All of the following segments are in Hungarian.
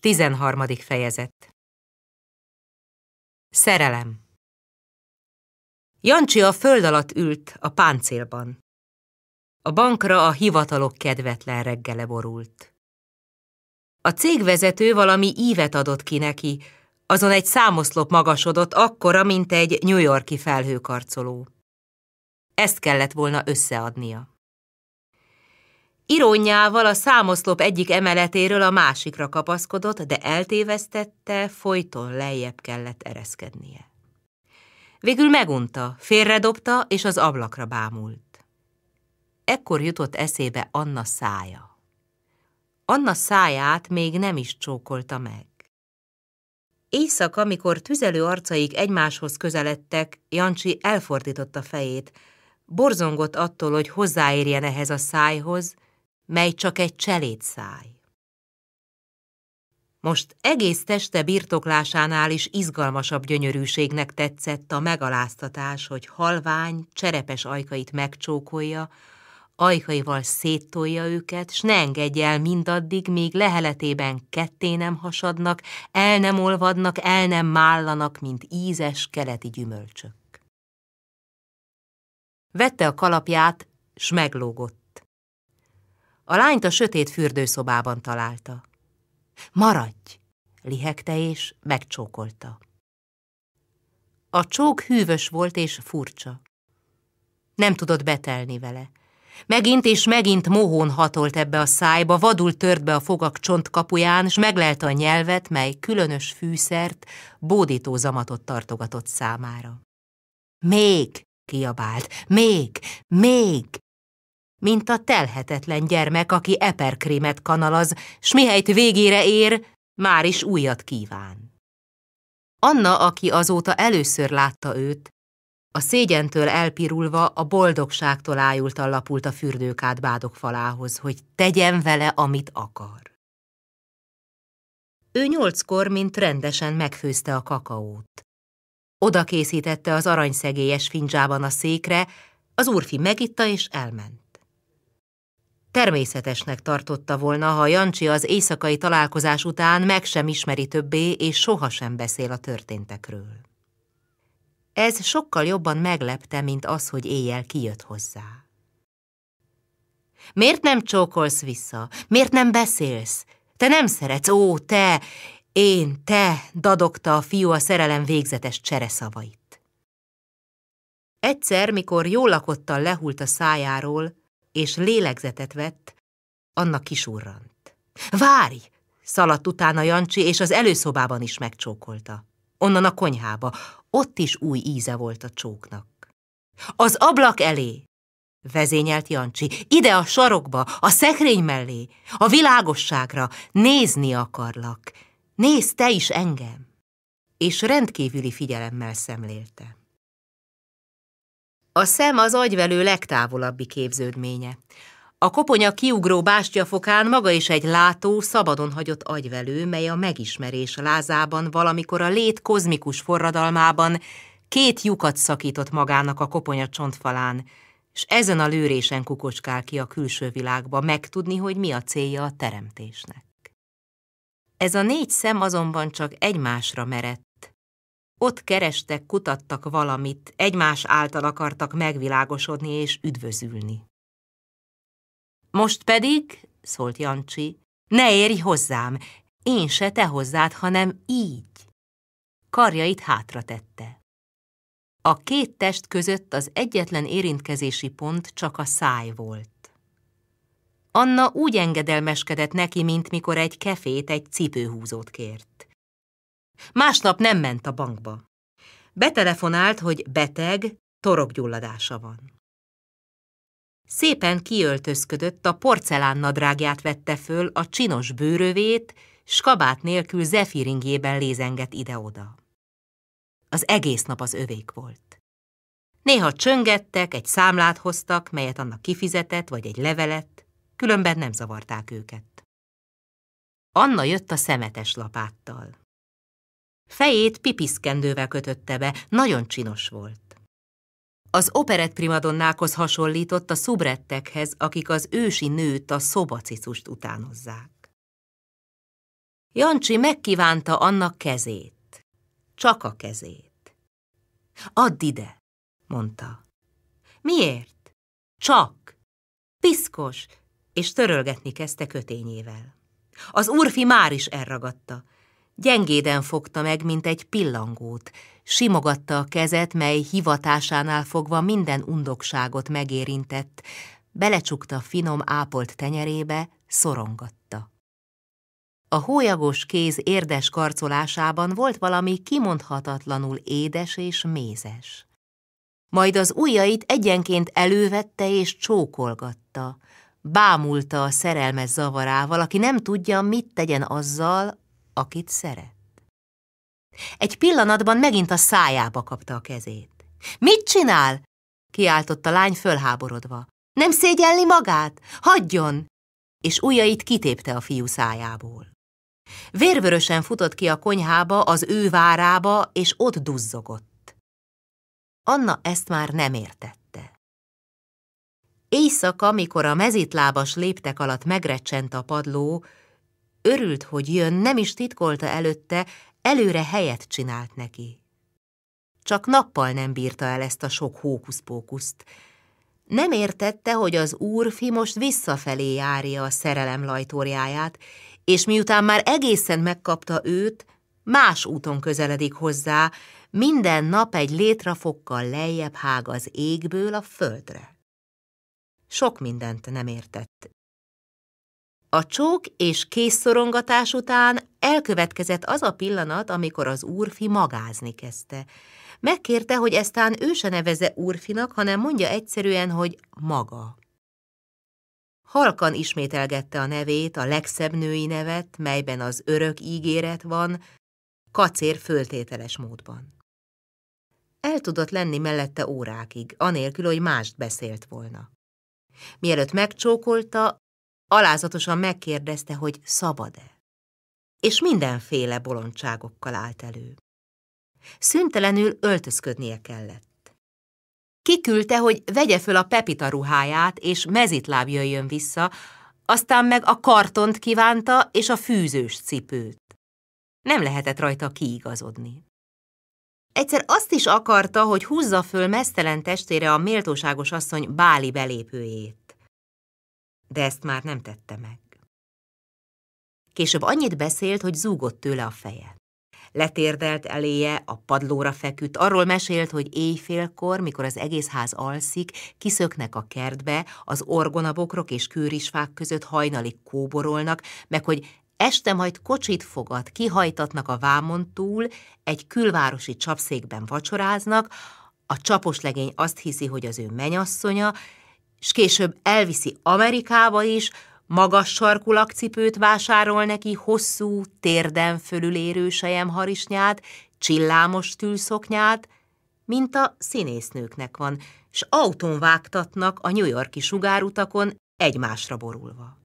13. fejezet Szerelem Jancsi a föld alatt ült a páncélban. A bankra a hivatalok kedvetlen reggele borult. A cégvezető valami ívet adott ki neki, azon egy számoszlop magasodott akkora, mint egy New Yorki felhőkarcoló. Ezt kellett volna összeadnia. Irónyával a számoszlop egyik emeletéről a másikra kapaszkodott, de eltévesztette, folyton lejjebb kellett ereszkednie. Végül megunta, félredobta, és az ablakra bámult. Ekkor jutott eszébe Anna szája. Anna száját még nem is csókolta meg. Éjszaka, amikor tüzelő arcaik egymáshoz közeledtek, Jancsi elfordította fejét, borzongott attól, hogy hozzáérjen ehhez a szájhoz, mely csak egy cselédszáj. Most egész teste birtoklásánál is izgalmasabb gyönyörűségnek tetszett a megaláztatás, hogy halvány, cserepes ajkait megcsókolja, ajkaival széttolja őket, s ne engedj el mindaddig, míg leheletében ketté nem hasadnak, el nem olvadnak, el nem mállanak, mint ízes keleti gyümölcsök. Vette a kalapját, s meglógott a lányt a sötét fürdőszobában találta. Maradj! lihegte és megcsókolta. A csók hűvös volt és furcsa. Nem tudott betelni vele. Megint és megint mohón hatolt ebbe a szájba, vadul tört be a fogak csontkapuján, s meglelte a nyelvet, mely különös fűszert, bódító zamatot tartogatott számára. Még! kiabált. Még! Még! mint a telhetetlen gyermek, aki eperkrémet kanalaz, s mihelyt végére ér, már is újat kíván. Anna, aki azóta először látta őt, a szégyentől elpirulva a boldogságtól ájult alapult a fürdőkád bádok falához, hogy tegyen vele, amit akar. Ő nyolckor, mint rendesen megfőzte a kakaót. Oda készítette az aranyszegélyes fincsában a székre, az úrfi megitta és elment. Természetesnek tartotta volna, ha Jancsi az éjszakai találkozás után meg sem ismeri többé, és sohasem beszél a történtekről. Ez sokkal jobban meglepte, mint az, hogy éjjel kijött hozzá. Miért nem csókolsz vissza? Miért nem beszélsz? Te nem szeretsz, ó, te! Én, te! dadogta a fiú a szerelem végzetes csereszavait. Egyszer, mikor jól lakottan lehult a szájáról, és lélegzetet vett, Anna kisurrant. Várj! Szaladt utána Jancsi, és az előszobában is megcsókolta. Onnan a konyhába. Ott is új íze volt a csóknak. Az ablak elé! Vezényelt Jancsi. Ide a sarokba, a szekrény mellé, a világosságra. Nézni akarlak. Nézd te is engem! És rendkívüli figyelemmel szemléltem. A szem az agyvelő legtávolabbi képződménye. A koponya kiugró bástyafokán maga is egy látó, szabadon hagyott agyvelő, mely a megismerés lázában valamikor a lét kozmikus forradalmában két lyukat szakított magának a koponya csontfalán, és ezen a lőrésen kukocskál ki a külső világba megtudni, hogy mi a célja a teremtésnek. Ez a négy szem azonban csak egymásra merett, ott kerestek, kutattak valamit, egymás által akartak megvilágosodni és üdvözülni. Most pedig, szólt Jancsi, ne érj hozzám, én se te hozzád, hanem így. Karjait hátra tette. A két test között az egyetlen érintkezési pont csak a száj volt. Anna úgy engedelmeskedett neki, mint mikor egy kefét, egy cipőhúzót kért. Másnap nem ment a bankba. Betelefonált, hogy beteg, torokgyulladása van. Szépen kiöltözködött, a porcelán nadrágját vette föl, a csinos bőrövét, skabát kabát nélkül zefiringjében lézengett ide-oda. Az egész nap az övék volt. Néha csöngettek, egy számlát hoztak, melyet annak kifizetett, vagy egy levelet, különben nem zavarták őket. Anna jött a szemetes lapáttal. Fejét pipiszkendővel kötötte be, nagyon csinos volt. Az operett primadonnákhoz hasonlított a szubrettekhez, akik az ősi nőt, a szobacicust utánozzák. Jancsi megkívánta annak kezét. Csak a kezét. Add ide, mondta. Miért? Csak. Piszkos, és törölgetni kezdte kötényével. Az úrfi már is elragadta. Gyengéden fogta meg, mint egy pillangót, simogatta a kezet, mely hivatásánál fogva minden undokságot megérintett, belecsukta finom ápolt tenyerébe, szorongatta. A hólyagos kéz érdes karcolásában volt valami kimondhatatlanul édes és mézes. Majd az ujjait egyenként elővette és csókolgatta, bámulta a szerelmes zavarával, aki nem tudja, mit tegyen azzal, akit szeret. Egy pillanatban megint a szájába kapta a kezét. Mit csinál? kiáltott a lány fölháborodva. Nem szégyelli magát? Hagyjon! És ujjait kitépte a fiú szájából. Vérvörösen futott ki a konyhába, az ő várába, és ott duzzogott. Anna ezt már nem értette. Éjszaka, mikor a mezitlábas léptek alatt megrecsent a padló, Örült, hogy jön, nem is titkolta előtte, előre helyet csinált neki. Csak nappal nem bírta el ezt a sok hókuszpókuszt. Nem értette, hogy az úrfi most visszafelé járja a szerelem lajtóriáját, és miután már egészen megkapta őt, más úton közeledik hozzá, minden nap egy létrafokkal lejjebb hág az égből a földre. Sok mindent nem értett, a csók és készszorongatás után elkövetkezett az a pillanat, amikor az úrfi magázni kezdte. Megkérte, hogy eztán ő se neveze úrfinak, hanem mondja egyszerűen, hogy maga. Halkan ismételgette a nevét, a legszebb női nevet, melyben az örök ígéret van, kacér föltételes módban. El tudott lenni mellette órákig, anélkül, hogy mást beszélt volna. Mielőtt megcsókolta, Alázatosan megkérdezte, hogy szabad-e. És mindenféle bolondságokkal állt elő. Szüntelenül öltözködnie kellett. Kiküldte, hogy vegye föl a pepita ruháját, és mezitláb jöjjön vissza, aztán meg a kartont kívánta, és a fűzős cipőt. Nem lehetett rajta kiigazodni. Egyszer azt is akarta, hogy húzza föl mesztelen testére a méltóságos asszony báli belépőjét de ezt már nem tette meg. Később annyit beszélt, hogy zúgott tőle a feje. Letérdelt eléje, a padlóra feküdt, arról mesélt, hogy éjfélkor, mikor az egész ház alszik, kiszöknek a kertbe, az orgonabokrok és kőrisfák között hajnalig kóborolnak, meg hogy este majd kocsit fogad, kihajtatnak a vámon túl, egy külvárosi csapszékben vacsoráznak, a csapos legény azt hiszi, hogy az ő menyasszonya, és később elviszi Amerikába is, magas sarkú lakcipőt vásárol neki hosszú, térden fölülérő harisnyát csillámos tűlszoknyát, mint a színésznőknek van, s autón vágtatnak a New Yorki sugárutakon egymásra borulva.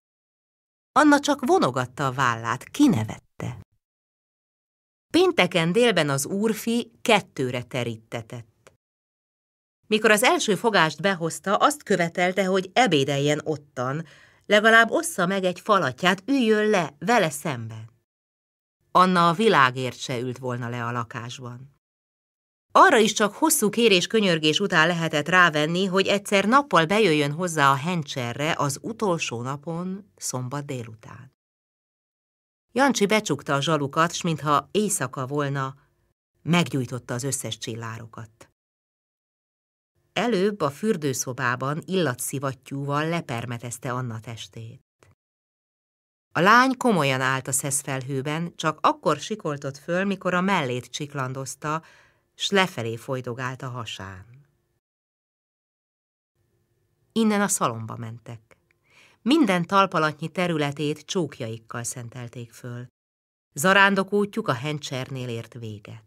Anna csak vonogatta a vállát, kinevette. Pénteken délben az úrfi kettőre terítetett. Mikor az első fogást behozta, azt követelte, hogy ebédeljen ottan, legalább ossza meg egy falatját, üljön le, vele szemben. Anna a világért se ült volna le a lakásban. Arra is csak hosszú kérés könyörgés után lehetett rávenni, hogy egyszer nappal bejöjjön hozzá a hencserre az utolsó napon, szombat délután. Jancsi becsukta a zsalukat, s mintha éjszaka volna, meggyújtotta az összes csillárokat. Előbb a fürdőszobában illatszivattyúval lepermetezte Anna testét. A lány komolyan állt a szeszfelhőben, csak akkor sikoltott föl, mikor a mellét csiklandozta, s lefelé folydogált a hasán. Innen a szalomba mentek. Minden talpalatnyi területét csókjaikkal szentelték föl. Zarándok útjuk a hencsernél ért véget.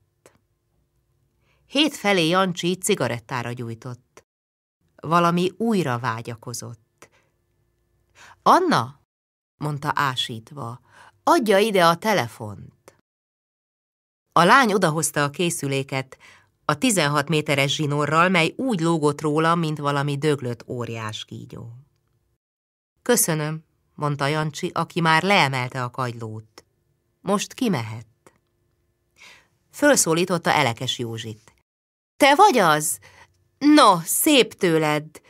Hét felé Jancsi cigarettára gyújtott. Valami újra vágyakozott. Anna, mondta ásítva, adja ide a telefont. A lány odahozta a készüléket, a 16 méteres zsinórral, mely úgy lógott róla, mint valami döglött óriás kígyó. Köszönöm, mondta Jancsi, aki már leemelte a kagylót. Most kimehet. Fölszólította Elekes Józsit. Te vagy az? No, szép tőled.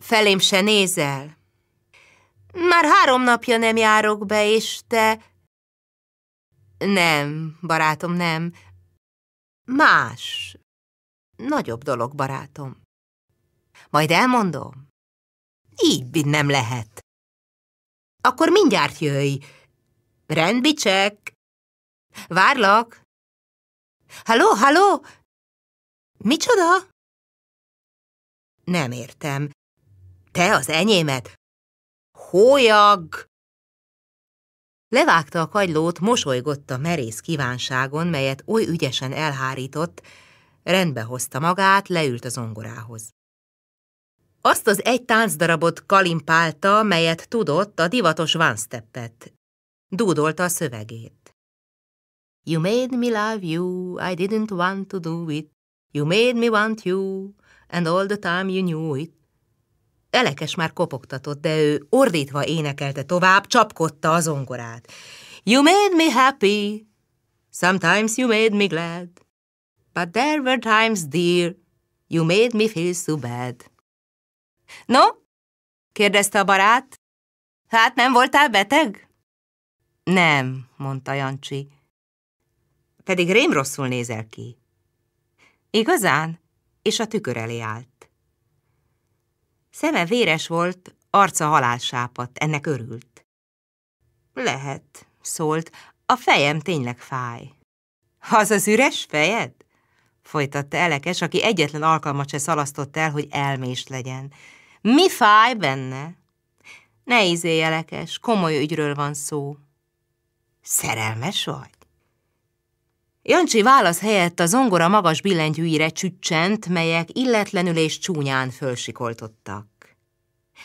Felém se nézel. Már három napja nem járok be, és te... Nem, barátom, nem. Más. Nagyobb dolog, barátom. Majd elmondom. Így nem lehet. Akkor mindjárt jöjj. Rendbicsek. Várlak. Halló, halló! Micsoda? Nem értem. Te az enyémet? Hólyag! Levágta a kagylót, mosolygott a merész kívánságon, melyet oly ügyesen elhárított, rendbe hozta magát, leült az ongorához. Azt az egy táncdarabot kalimpálta, melyet tudott a divatos vansteppet. Dúdolta a szövegét. You made me love you, I didn't want to do it. You made me want you, and all the time you knew it. Elekes már kopogtatott, de ő ordítva énekelte tovább, csapkodta az ongorát. You made me happy, sometimes you made me glad, but there were times, dear, you made me feel so bad. No? kérdezte a barát. Hát nem voltál beteg? Nem, mondta Jancsi. Pedig rém rosszul nézel ki. Igazán? És a tükör elé állt. Szeme véres volt, arca halálsápat ennek örült. Lehet, szólt, a fejem tényleg fáj. Az az üres fejed? Folytatta Elekes, aki egyetlen alkalmat se szalasztott el, hogy elmést legyen. Mi fáj benne? Ne izélj, Elekes, komoly ügyről van szó. Szerelmes vagy? Jancsi válasz helyett a zongora magas billentyűire csüccsent, melyek illetlenül és csúnyán fölsikoltottak.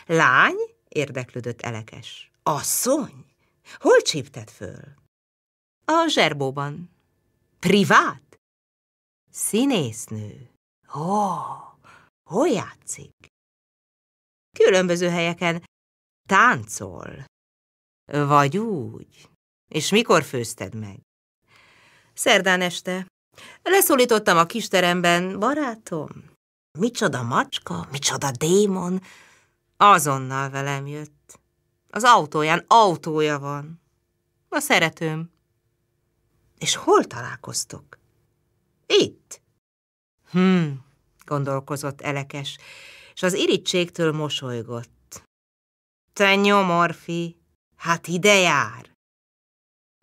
Lány? érdeklődött Elekes. Asszony? Hol csípted föl? A zserbóban. Privát? Színésznő. Ó, oh, hol játszik? Különböző helyeken. Táncol. Vagy úgy. És mikor főzted meg? Szerdán este. Leszólítottam a kisteremben, barátom. Micsoda macska, micsoda démon. Azonnal velem jött. Az autóján autója van. A szeretőm. És hol találkoztok? Itt. Hm, gondolkozott Elekes, és az irítségtől mosolygott. Te nyomorfi, hát ide jár.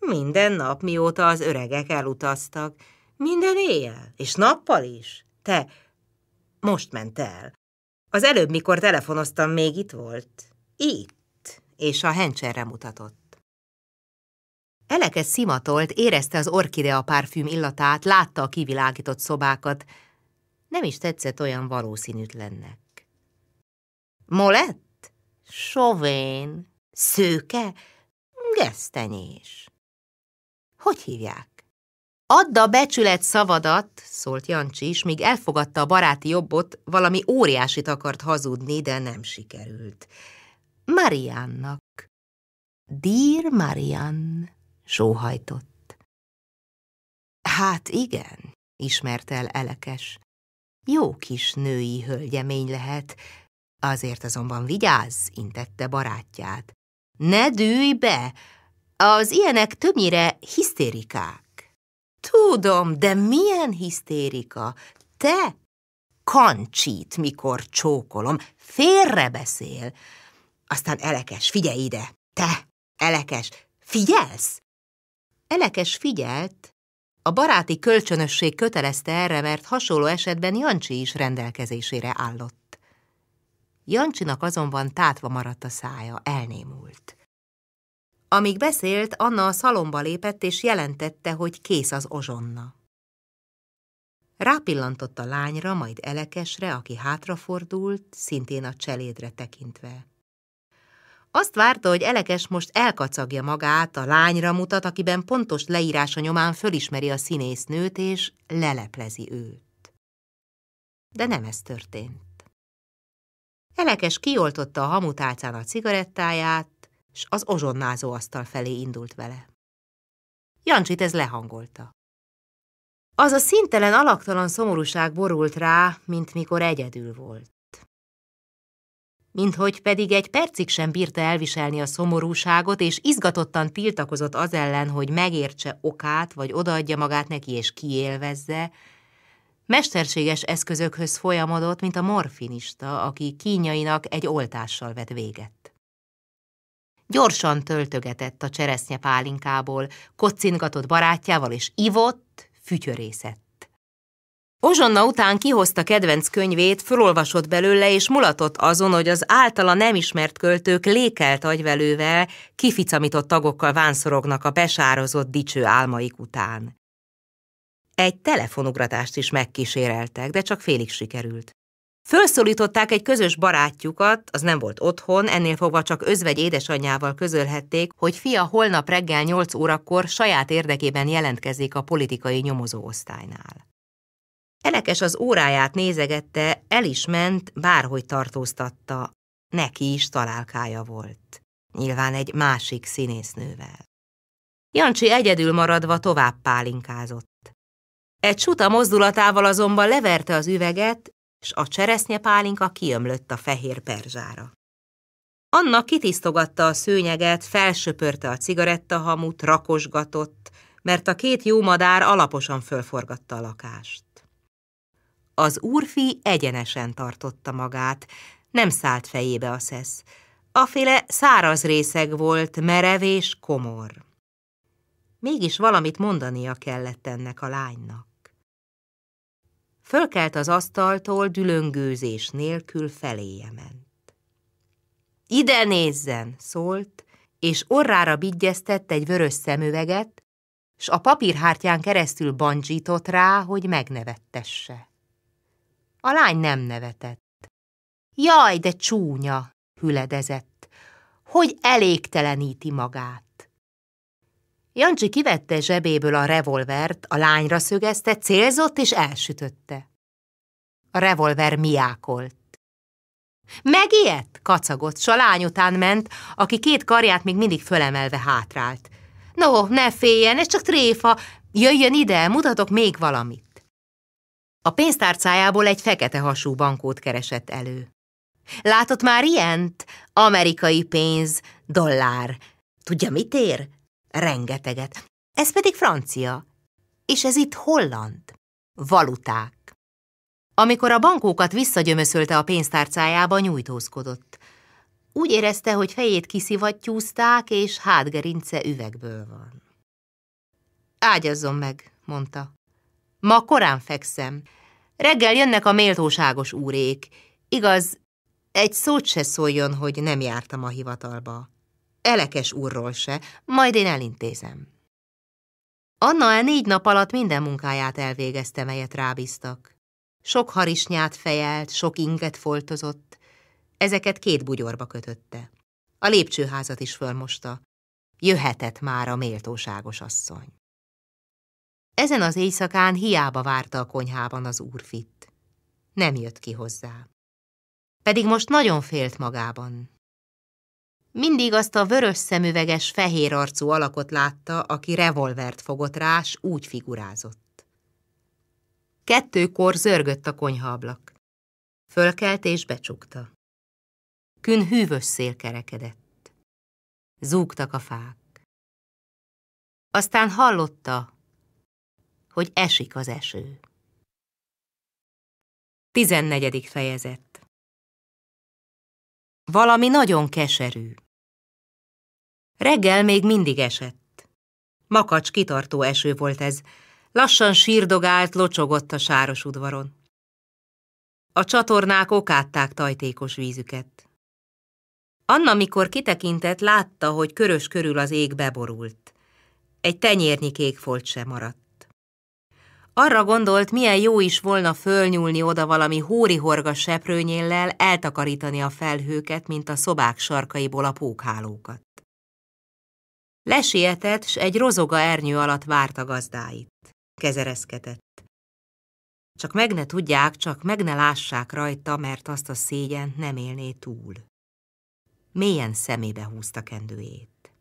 Minden nap, mióta az öregek elutaztak. Minden éjjel, és nappal is. Te, most ment el. Az előbb, mikor telefonoztam, még itt volt. Itt, és a hencserre mutatott. Eleke szimatolt, érezte az orkidea párfüm illatát, látta a kivilágított szobákat. Nem is tetszett olyan valószínűtlennek. Molett? Sovén? Szőke? Gesztenyés? Hogy hívják? Add a becsület szavadat, szólt Jancsi is, míg elfogadta a baráti jobbot, valami óriásit akart hazudni, de nem sikerült. Mariannak. Dír Marian, sóhajtott. Hát igen, ismert el Elekes. Jó kis női hölgyemény lehet, azért azonban vigyázz, intette barátját. Ne dűj be, az ilyenek többnyire hisztérikák. Tudom, de milyen hisztérika? Te kancsít, mikor csókolom, félrebeszél. Aztán elekes, figyelj ide, te, elekes, figyelsz? Elekes figyelt, a baráti kölcsönösség kötelezte erre, mert hasonló esetben Jancsi is rendelkezésére állott. Jancsinak azonban tátva maradt a szája, elnémult. Amíg beszélt, Anna a szalomba lépett és jelentette, hogy kész az ozsonna. Rápillantott a lányra, majd Elekesre, aki hátrafordult, szintén a cselédre tekintve. Azt várta, hogy Elekes most elkacagja magát, a lányra mutat, akiben pontos leírása nyomán fölismeri a színésznőt, és leleplezi őt. De nem ez történt. Elekes kioltotta a hamutálcán a cigarettáját, s az ozsonnázó asztal felé indult vele. Jancsit ez lehangolta. Az a szintelen alaktalan szomorúság borult rá, mint mikor egyedül volt. Minthogy pedig egy percig sem bírta elviselni a szomorúságot, és izgatottan tiltakozott az ellen, hogy megértse okát, vagy odaadja magát neki és kiélvezze, mesterséges eszközökhöz folyamodott, mint a morfinista, aki kínjainak egy oltással vet véget. Gyorsan töltögetett a cseresznye pálinkából, kocingatott barátjával, és ivott, fütyörészett. Ozsonna után kihozta kedvenc könyvét, fölolvasott belőle, és mulatott azon, hogy az általa nem ismert költők lékelt agyvelővel, kificamított tagokkal vánszorognak a besározott dicső álmaik után. Egy telefonugratást is megkíséreltek, de csak félig sikerült. Fölszólították egy közös barátjukat, az nem volt otthon, ennél fogva csak özvegy édesanyjával közölhették, hogy fia holnap reggel 8 órakor saját érdekében jelentkezik a politikai nyomozóosztálynál. Elekes az óráját nézegette, el is ment, bárhogy tartóztatta. Neki is találkája volt. Nyilván egy másik színésznővel. Jancsi egyedül maradva tovább pálinkázott. Egy suta mozdulatával azonban leverte az üveget, s a cseresznye pálinka kiömlött a fehér perzsára. Anna kitisztogatta a szőnyeget, felsöpörte a cigarettahamut, rakosgatott, mert a két jó madár alaposan fölforgatta a lakást. Az úrfi egyenesen tartotta magát, nem szállt fejébe a szesz. Aféle száraz részeg volt, merev és komor. Mégis valamit mondania kellett ennek a lánynak fölkelt az asztaltól, dülöngőzés nélkül feléje ment. Ide nézzen, szólt, és orrára bigyeztett egy vörös szemüveget, s a papírhártyán keresztül bandzsított rá, hogy megnevettesse. A lány nem nevetett. Jaj, de csúnya, hüledezett, hogy elégteleníti magát. Jancsi kivette zsebéből a revolvert, a lányra szögezte, célzott és elsütötte. A revolver miákolt. Megijedt, kacagott, s a lány után ment, aki két karját még mindig fölemelve hátrált. No, ne féljen, ez csak tréfa, jöjjön ide, mutatok még valamit. A pénztárcájából egy fekete hasú bankót keresett elő. Látott már ilyent? Amerikai pénz, dollár. Tudja, mit ér? rengeteget. Ez pedig francia, és ez itt holland. Valuták. Amikor a bankókat visszagyömöszölte a pénztárcájába, nyújtózkodott. Úgy érezte, hogy fejét kiszivattyúzták, és hátgerince üvegből van. Ágyazzon meg, mondta. Ma korán fekszem. Reggel jönnek a méltóságos úrék. Igaz, egy szót se szóljon, hogy nem jártam a hivatalba. Elekes úrról se, majd én elintézem. Anna el négy nap alatt minden munkáját elvégezte, melyet rábíztak. Sok harisnyát fejelt, sok inget foltozott, ezeket két bugyorba kötötte. A lépcsőházat is fölmosta. Jöhetett már a méltóságos asszony. Ezen az éjszakán hiába várta a konyhában az úrfit. Nem jött ki hozzá. Pedig most nagyon félt magában, mindig azt a vörös szemüveges, fehér arcú alakot látta, aki revolvert fogott rá, s úgy figurázott. Kettőkor zörgött a konyhaablak. Fölkelt és becsukta. Kün hűvös szél kerekedett. Zúgtak a fák. Aztán hallotta, hogy esik az eső. 14. fejezet Valami nagyon keserű. Reggel még mindig esett. Makacs kitartó eső volt ez. Lassan sírdogált, locsogott a sáros udvaron. A csatornák okátták tajtékos vízüket. Anna, mikor kitekintett, látta, hogy körös körül az ég beborult. Egy tenyérnyi kék folt sem maradt. Arra gondolt, milyen jó is volna fölnyúlni oda valami hórihorga seprőnyéllel, eltakarítani a felhőket, mint a szobák sarkaiból a pókhálókat. Lesietett, s egy rozoga ernyő alatt várt a gazdáit. Kezereszkedett. Csak meg ne tudják, csak meg ne lássák rajta, mert azt a szégyen nem élné túl. Mélyen szemébe húzta kendőjét.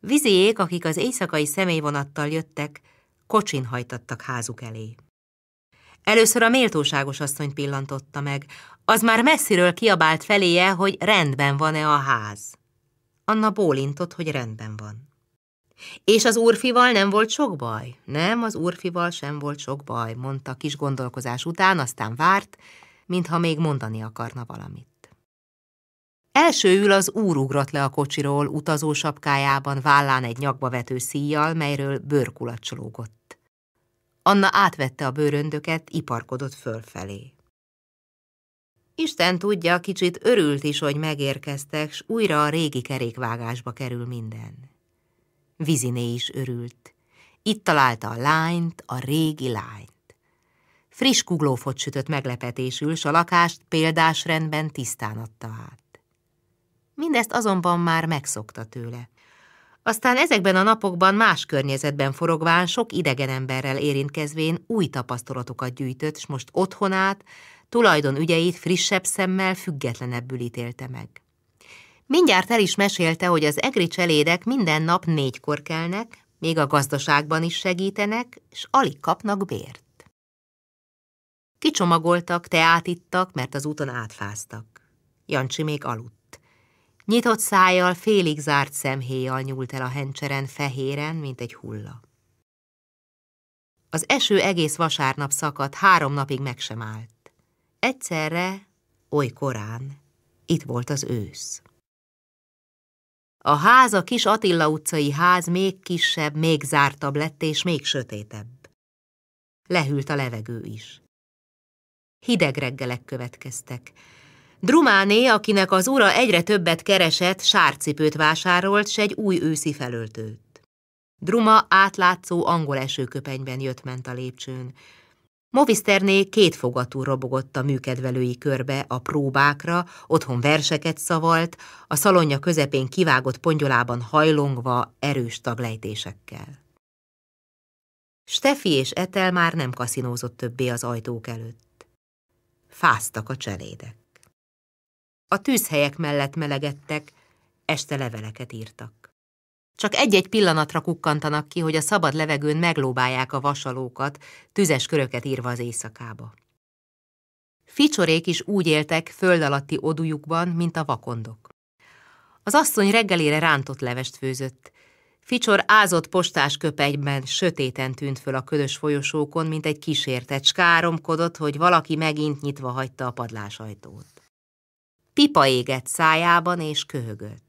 Viziék, akik az éjszakai személyvonattal jöttek, kocsin hajtattak házuk elé. Először a méltóságos asszonyt pillantotta meg, az már messziről kiabált feléje, hogy rendben van-e a ház. Anna bólintott, hogy rendben van. És az úrfival nem volt sok baj? Nem, az úrfival sem volt sok baj, mondta kis gondolkozás után, aztán várt, mintha még mondani akarna valamit. Elsőül az úr ugrott le a kocsiról, utazó sapkájában, vállán egy nyakba vető szíjjal, melyről bőrkulat csológott. Anna átvette a bőröndöket, iparkodott fölfelé. Isten tudja, kicsit örült is, hogy megérkeztek, s újra a régi kerékvágásba kerül minden. Viziné is örült. Itt találta a lányt, a régi lányt. Friss kuglófot sütött meglepetésül, s a lakást példás rendben tisztán adta át. Mindezt azonban már megszokta tőle. Aztán ezekben a napokban más környezetben forogván, sok idegen emberrel érintkezvén új tapasztalatokat gyűjtött, s most otthonát, Tulajdon ügyeit frissebb szemmel függetlenebbül ítélte meg. Mindjárt el is mesélte, hogy az egri cselédek minden nap négykor kelnek, még a gazdaságban is segítenek, és alig kapnak bért. Kicsomagoltak, teát ittak, mert az úton átfáztak. Jancsi még aludt. Nyitott szájjal, félig zárt szemhéjjal nyúlt el a hencseren fehéren, mint egy hulla. Az eső egész vasárnap szakadt, három napig meg sem állt. Egyszerre, oly korán, itt volt az ősz. A ház a kis Attila utcai ház még kisebb, még zártabb lett és még sötétebb. Lehűlt a levegő is. Hideg reggelek következtek. Drumáné, akinek az ura egyre többet keresett, sárcipőt vásárolt, s egy új őszi felöltőt. Druma átlátszó angol esőköpenyben jött-ment a lépcsőn. Movisterné két fogatú robogott a műkedvelői körbe, a próbákra, otthon verseket szavalt, a szalonja közepén kivágott pongyolában hajlongva erős taglejtésekkel. Steffi és Etel már nem kaszinózott többé az ajtók előtt. Fáztak a cselédek. A tűzhelyek mellett melegedtek, este leveleket írtak. Csak egy-egy pillanatra kukkantanak ki, hogy a szabad levegőn meglóbálják a vasalókat, tüzes köröket írva az éjszakába. Ficsorék is úgy éltek föld alatti odujukban, mint a vakondok. Az asszony reggelére rántott levest főzött. Ficsor ázott postás köpegyben sötéten tűnt föl a ködös folyosókon, mint egy kísértet, skáromkodott, hogy valaki megint nyitva hagyta a padlásajtót. Pipa égett szájában és köhögött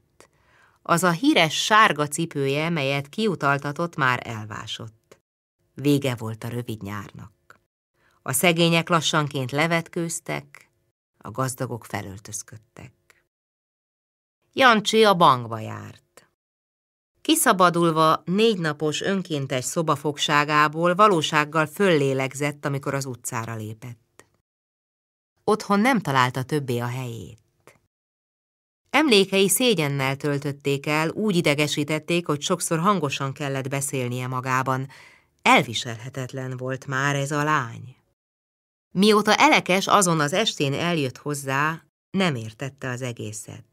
az a híres sárga cipője, melyet kiutaltatott, már elvásott. Vége volt a rövid nyárnak. A szegények lassanként levetkőztek, a gazdagok felöltözködtek. Jancsi a bankba járt. Kiszabadulva négy napos önkéntes szobafogságából valósággal föllélegzett, amikor az utcára lépett. Otthon nem találta többé a helyét. Emlékei szégyennel töltötték el, úgy idegesítették, hogy sokszor hangosan kellett beszélnie magában. Elviselhetetlen volt már ez a lány. Mióta Elekes azon az estén eljött hozzá, nem értette az egészet.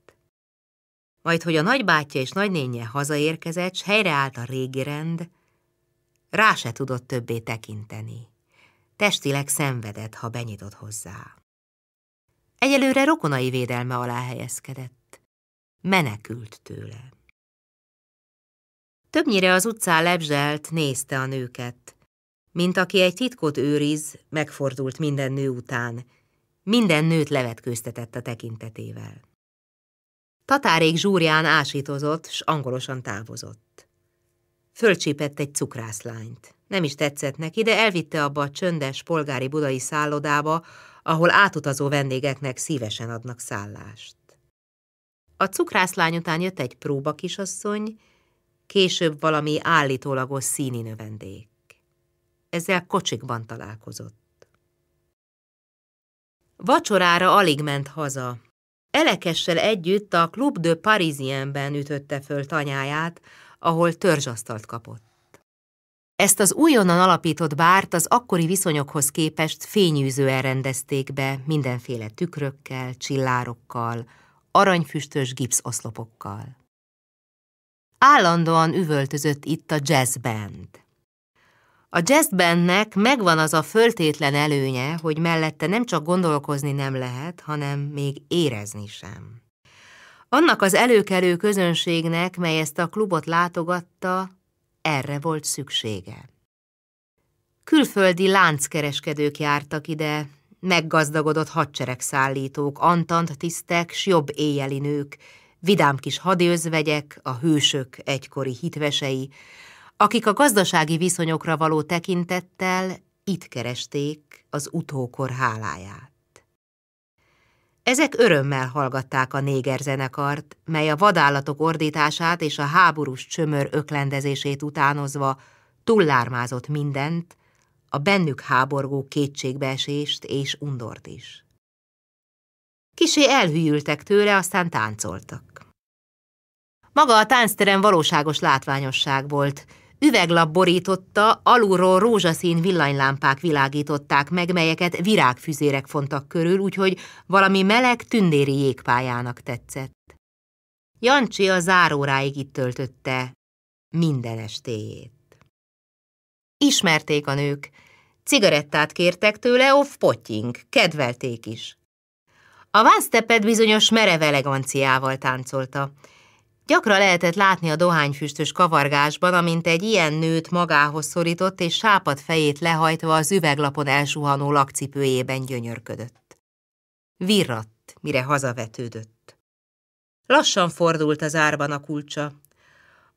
Majd, hogy a nagybátyja és nagynénje hazaérkezett, s helyreállt a régi rend, rá se tudott többé tekinteni. Testileg szenvedett, ha benyitott hozzá. Egyelőre rokonai védelme alá helyezkedett menekült tőle. Többnyire az utcán lebzselt, nézte a nőket, mint aki egy titkot őriz, megfordult minden nő után, minden nőt levetkőztetett a tekintetével. Tatárék zsúrján ásítozott, s angolosan távozott. Fölcsípett egy cukrászlányt. Nem is tetszett neki, de elvitte abba a csöndes polgári budai szállodába, ahol átutazó vendégeknek szívesen adnak szállást. A cukrászlány után jött egy próba kisasszony, később valami állítólagos színi növendék. Ezzel kocsikban találkozott. Vacsorára alig ment haza. Elekessel együtt a Club de Parisienben ütötte föl tanyáját, ahol törzsasztalt kapott. Ezt az újonnan alapított bárt az akkori viszonyokhoz képest fényűzően rendezték be mindenféle tükrökkel, csillárokkal, aranyfüstös gipszoszlopokkal. Állandóan üvöltözött itt a jazz band. A jazz bandnek megvan az a föltétlen előnye, hogy mellette nem csak gondolkozni nem lehet, hanem még érezni sem. Annak az előkelő közönségnek, mely ezt a klubot látogatta, erre volt szüksége. Külföldi lánckereskedők jártak ide, meggazdagodott hadseregszállítók, antant tisztek, s jobb éjjeli nők, vidám kis hadiözvegyek, a hősök egykori hitvesei, akik a gazdasági viszonyokra való tekintettel itt keresték az utókor háláját. Ezek örömmel hallgatták a néger zenekart, mely a vadállatok ordítását és a háborús csömör öklendezését utánozva túllármázott mindent, a bennük háborgó kétségbeesést és undort is. Kisé elhűltek tőle, aztán táncoltak. Maga a táncterem valóságos látványosság volt. Üveglap borította, alulról rózsaszín villanylámpák világították meg, melyeket virágfüzérek fontak körül, úgyhogy valami meleg tündéri jégpályának tetszett. Jancsi a záróráig itt töltötte minden estéjét. Ismerték a nők, Cigarettát kértek tőle, off potyink, kedvelték is. A vánztepet bizonyos merev eleganciával táncolta. Gyakran lehetett látni a dohányfüstös kavargásban, amint egy ilyen nőt magához szorított, és sápat fejét lehajtva az üveglapon elsuhanó lakcipőjében gyönyörködött. Virratt, mire hazavetődött. Lassan fordult az árban a kulcsa.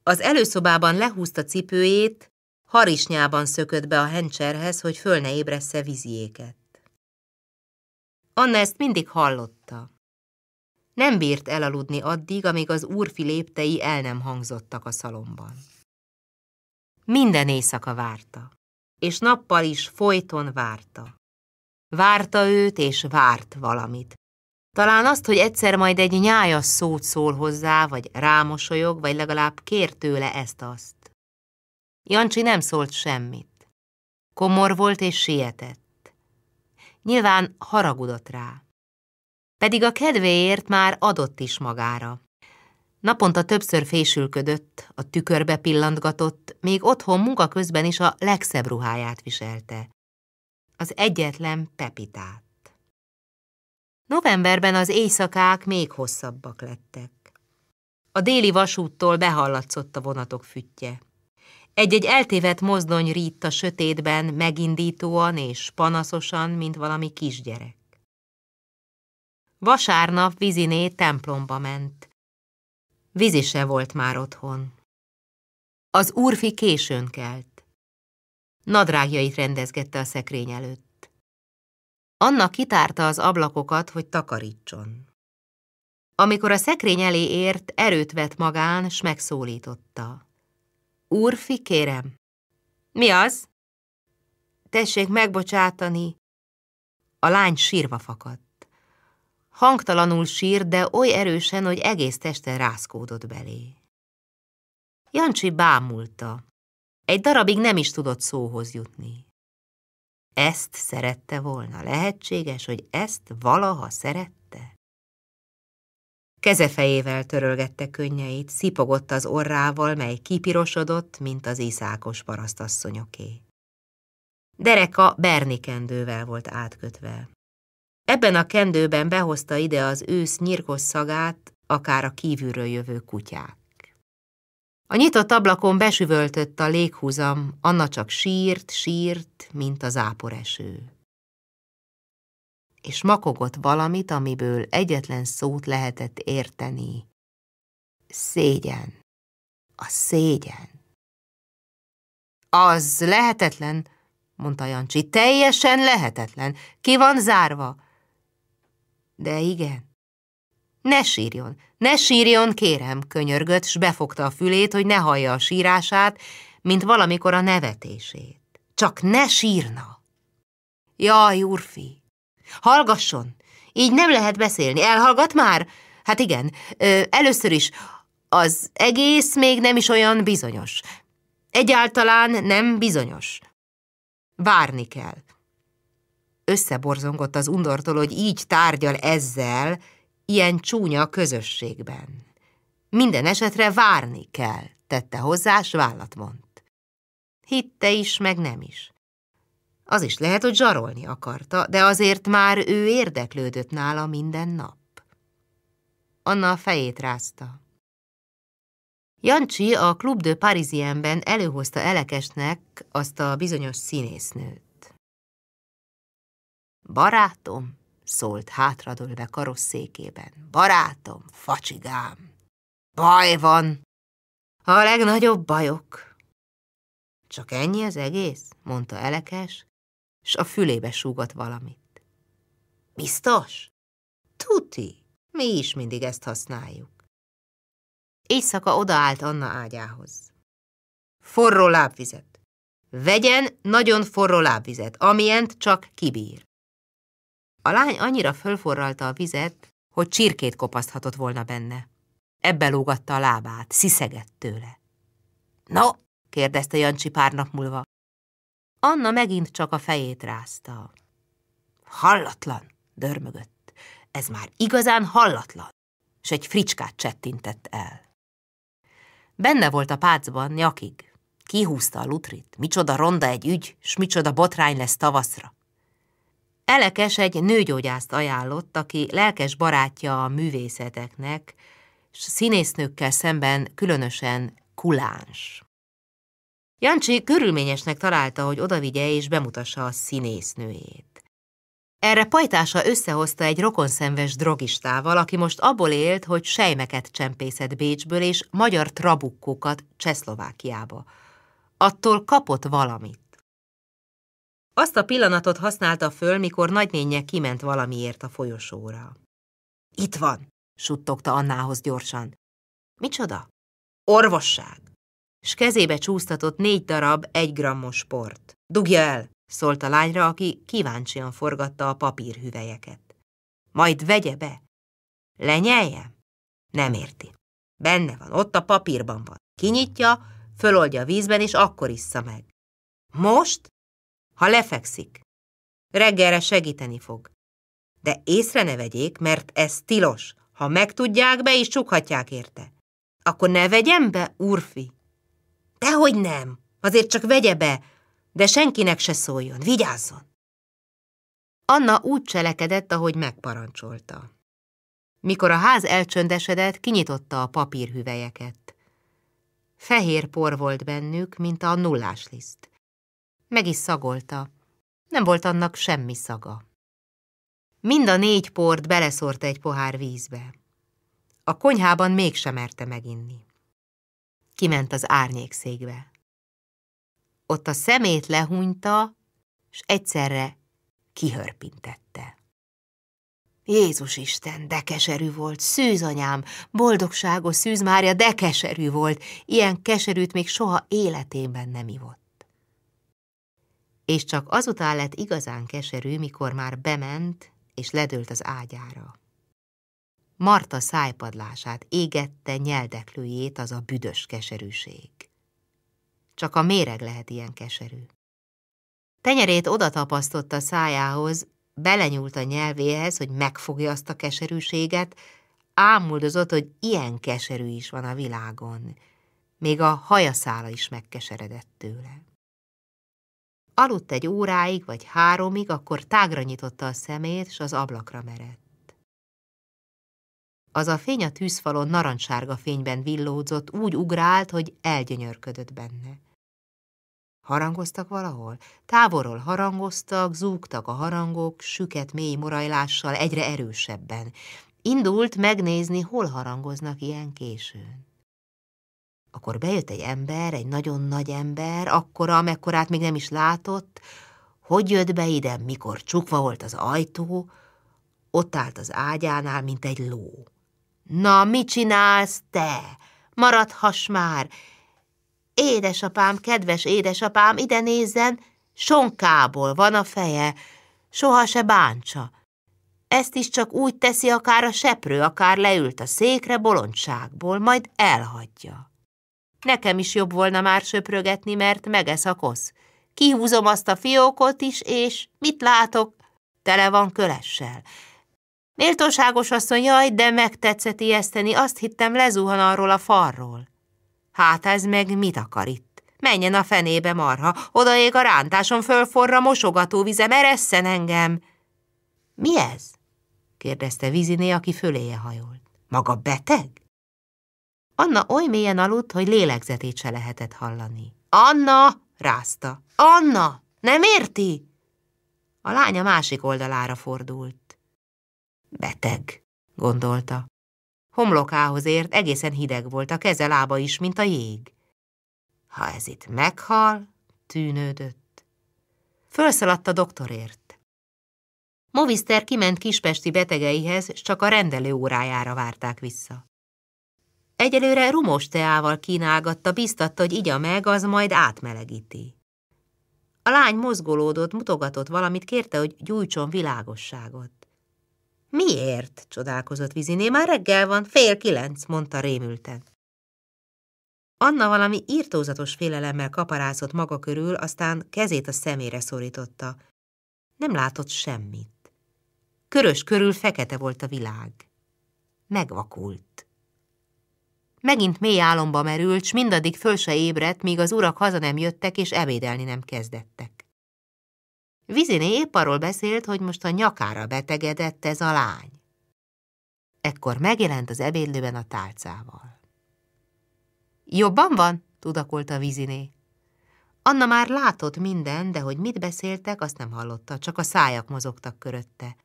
Az előszobában lehúzta cipőjét, harisnyában szökött be a hencserhez, hogy föl ne ébressze viziéket. Anna ezt mindig hallotta. Nem bírt elaludni addig, amíg az úrfi léptei el nem hangzottak a szalomban. Minden éjszaka várta, és nappal is folyton várta. Várta őt, és várt valamit. Talán azt, hogy egyszer majd egy nyájas szót szól hozzá, vagy rámosolyog, vagy legalább kér tőle ezt-azt. Jancsi nem szólt semmit. Komor volt és sietett. Nyilván haragudott rá. Pedig a kedvéért már adott is magára. Naponta többször fésülködött, a tükörbe pillantgatott, még otthon munka közben is a legszebb ruháját viselte. Az egyetlen Pepitát. Novemberben az éjszakák még hosszabbak lettek. A déli vasúttól behallatszott a vonatok füttye. Egy-egy eltévedt mozdony rít a sötétben, megindítóan és panaszosan, mint valami kisgyerek. Vasárnap Viziné templomba ment. Vizi se volt már otthon. Az úrfi későn kelt. Nadrágjait rendezgette a szekrény előtt. Anna kitárta az ablakokat, hogy takarítson. Amikor a szekrény elé ért, erőt vett magán, s megszólította. Úrfi, kérem. Mi az? Tessék megbocsátani. A lány sírva fakadt. Hangtalanul sír, de oly erősen, hogy egész teste rászkódott belé. Jancsi bámulta. Egy darabig nem is tudott szóhoz jutni. Ezt szerette volna. Lehetséges, hogy ezt valaha szerette? Kezefejével törölgette könnyeit, szipogott az orrával, mely kipirosodott, mint az iszákos parasztasszonyoké. Dereka berni kendővel volt átkötve. Ebben a kendőben behozta ide az ősz nyírkos szagát, akár a kívülről jövő kutyák. A nyitott ablakon besüvöltött a léghúzam, Anna csak sírt, sírt, mint az áporeső és makogott valamit, amiből egyetlen szót lehetett érteni. Szégyen. A szégyen. Az lehetetlen, mondta Jancsi, teljesen lehetetlen. Ki van zárva? De igen. Ne sírjon, ne sírjon, kérem, könyörgött, s befogta a fülét, hogy ne hallja a sírását, mint valamikor a nevetését. Csak ne sírna! Jaj, Urfi, Hallgasson! Így nem lehet beszélni. Elhallgat már? Hát igen, ö, először is az egész még nem is olyan bizonyos. Egyáltalán nem bizonyos. Várni kell. Összeborzongott az undortól, hogy így tárgyal ezzel, ilyen csúnya közösségben. Minden esetre várni kell, tette hozzá, s vállat mond. Hitte is, meg nem is. Az is lehet, hogy zsarolni akarta, de azért már ő érdeklődött nála minden nap. Anna a fejét rázta. Jancsi a Club de Parisienben előhozta Elekesnek azt a bizonyos színésznőt. Barátom, szólt hátradőlve karosszékében. Barátom, facsigám! Baj van! A legnagyobb bajok! Csak ennyi az egész, mondta Elekes, s a fülébe súgott valamit. Biztos? Tuti, mi is mindig ezt használjuk. Éjszaka odaállt Anna ágyához. Forró lábvizet. Vegyen nagyon forró lábvizet, amilyent csak kibír. A lány annyira fölforralta a vizet, hogy csirkét kopaszthatott volna benne. Ebbe lógatta a lábát, sziszegett tőle. No, kérdezte Jancsi pár nap múlva, Anna megint csak a fejét rázta. Hallatlan, dörmögött. Ez már igazán hallatlan. És egy fricskát csettintett el. Benne volt a pácban nyakig. Kihúzta a lutrit. Micsoda ronda egy ügy, s micsoda botrány lesz tavaszra. Elekes egy nőgyógyászt ajánlott, aki lelkes barátja a művészeteknek, s színésznőkkel szemben különösen kuláns. Jancsi körülményesnek találta, hogy odavigye és bemutassa a színésznőjét. Erre pajtása összehozta egy rokonszenves drogistával, aki most abból élt, hogy sejmeket csempészett Bécsből és magyar trabukkókat Csehszlovákiába. Attól kapott valamit. Azt a pillanatot használta föl, mikor nagynénye kiment valamiért a folyosóra. Itt van, suttogta Annához gyorsan. Micsoda? Orvosság s kezébe csúsztatott négy darab egy grammos port. Dugja el! szólt a lányra, aki kíváncsian forgatta a papírhüvelyeket. Majd vegye be. Lenyelje? Nem érti. Benne van, ott a papírban van. Kinyitja, föloldja a vízben, és akkor issza meg. Most? Ha lefekszik. Reggelre segíteni fog. De észre ne vegyék, mert ez tilos. Ha megtudják, be is csukhatják érte. Akkor ne vegyem be, úrfi! Dehogy nem, azért csak vegye be, de senkinek se szóljon, vigyázzon. Anna úgy cselekedett, ahogy megparancsolta. Mikor a ház elcsöndesedett, kinyitotta a papírhüvelyeket. Fehér por volt bennük, mint a nullás liszt. Meg is szagolta. Nem volt annak semmi szaga. Mind a négy port beleszórta egy pohár vízbe. A konyhában mégsem merte meginni. Kiment az árnyékszégbe. Ott a szemét lehúnyta, s egyszerre kihörpintette. Jézus Isten, de keserű volt, szűzanyám, boldogságos szűz Mária, de keserű volt, ilyen keserűt még soha életében nem ivott. És csak azután lett igazán keserű, mikor már bement és ledőlt az ágyára. Marta szájpadlását, égette nyeldeklőjét az a büdös keserűség. Csak a méreg lehet ilyen keserű. Tenyerét odatapasztotta szájához, belenyúlt a nyelvéhez, hogy megfogja azt a keserűséget, ámuldozott, hogy ilyen keserű is van a világon. Még a hajaszála is megkeseredett tőle. Aludt egy óráig vagy háromig, akkor tágra nyitotta a szemét, és az ablakra merett. Az a fény a tűzfalon narancssárga fényben villódzott, úgy ugrált, hogy elgyönyörködött benne. Harangoztak valahol? Távolról harangoztak, zúgtak a harangok, süket mély morajlással, egyre erősebben. Indult megnézni, hol harangoznak ilyen későn. Akkor bejött egy ember, egy nagyon nagy ember, akkora, amekkorát még nem is látott. Hogy jött be ide, mikor csukva volt az ajtó? Ott állt az ágyánál, mint egy ló. Na, mit csinálsz te? Maradhass már! Édesapám, kedves édesapám, ide nézzen, sonkából van a feje, soha se bántsa. Ezt is csak úgy teszi akár a seprő, akár leült a székre bolondságból, majd elhagyja. Nekem is jobb volna már söprögetni, mert megesz a kosz. Kihúzom azt a fiókot is, és mit látok? Tele van kölessel. Méltóságos asszony, jaj, de megtetszett ijeszteni, azt hittem lezuhan arról a farról. Hát ez meg mit akar itt? Menjen a fenébe, marha, odaég a rántáson fölforra mosogató vize, eresszen engem. Mi ez? kérdezte Viziné, aki föléje hajolt. Maga beteg? Anna oly mélyen aludt, hogy lélegzetét se lehetett hallani. Anna! rázta. Anna! Nem érti? A lánya másik oldalára fordult. Beteg, gondolta. Homlokához ért, egészen hideg volt, a keze lába is, mint a jég. Ha ez itt meghal, tűnődött. Fölszaladt a doktorért. Moviszter kiment kispesti betegeihez, s csak a rendelő órájára várták vissza. Egyelőre rumos teával kínálgatta, biztatta, hogy igya meg, az majd átmelegíti. A lány mozgolódott, mutogatott valamit, kérte, hogy gyújtson világosságot. Miért? csodálkozott Viziné. Már reggel van, fél kilenc, mondta rémülten. Anna valami írtózatos félelemmel kaparászott maga körül, aztán kezét a szemére szorította. Nem látott semmit. Körös körül fekete volt a világ. Megvakult. Megint mély álomba merült, s mindaddig föl se ébredt, míg az urak haza nem jöttek és ebédelni nem kezdettek. Viziné épp arról beszélt, hogy most a nyakára betegedett ez a lány. Ekkor megjelent az ebédlőben a tálcával. Jobban van, tudakolta Viziné. Anna már látott minden, de hogy mit beszéltek, azt nem hallotta, csak a szájak mozogtak körötte.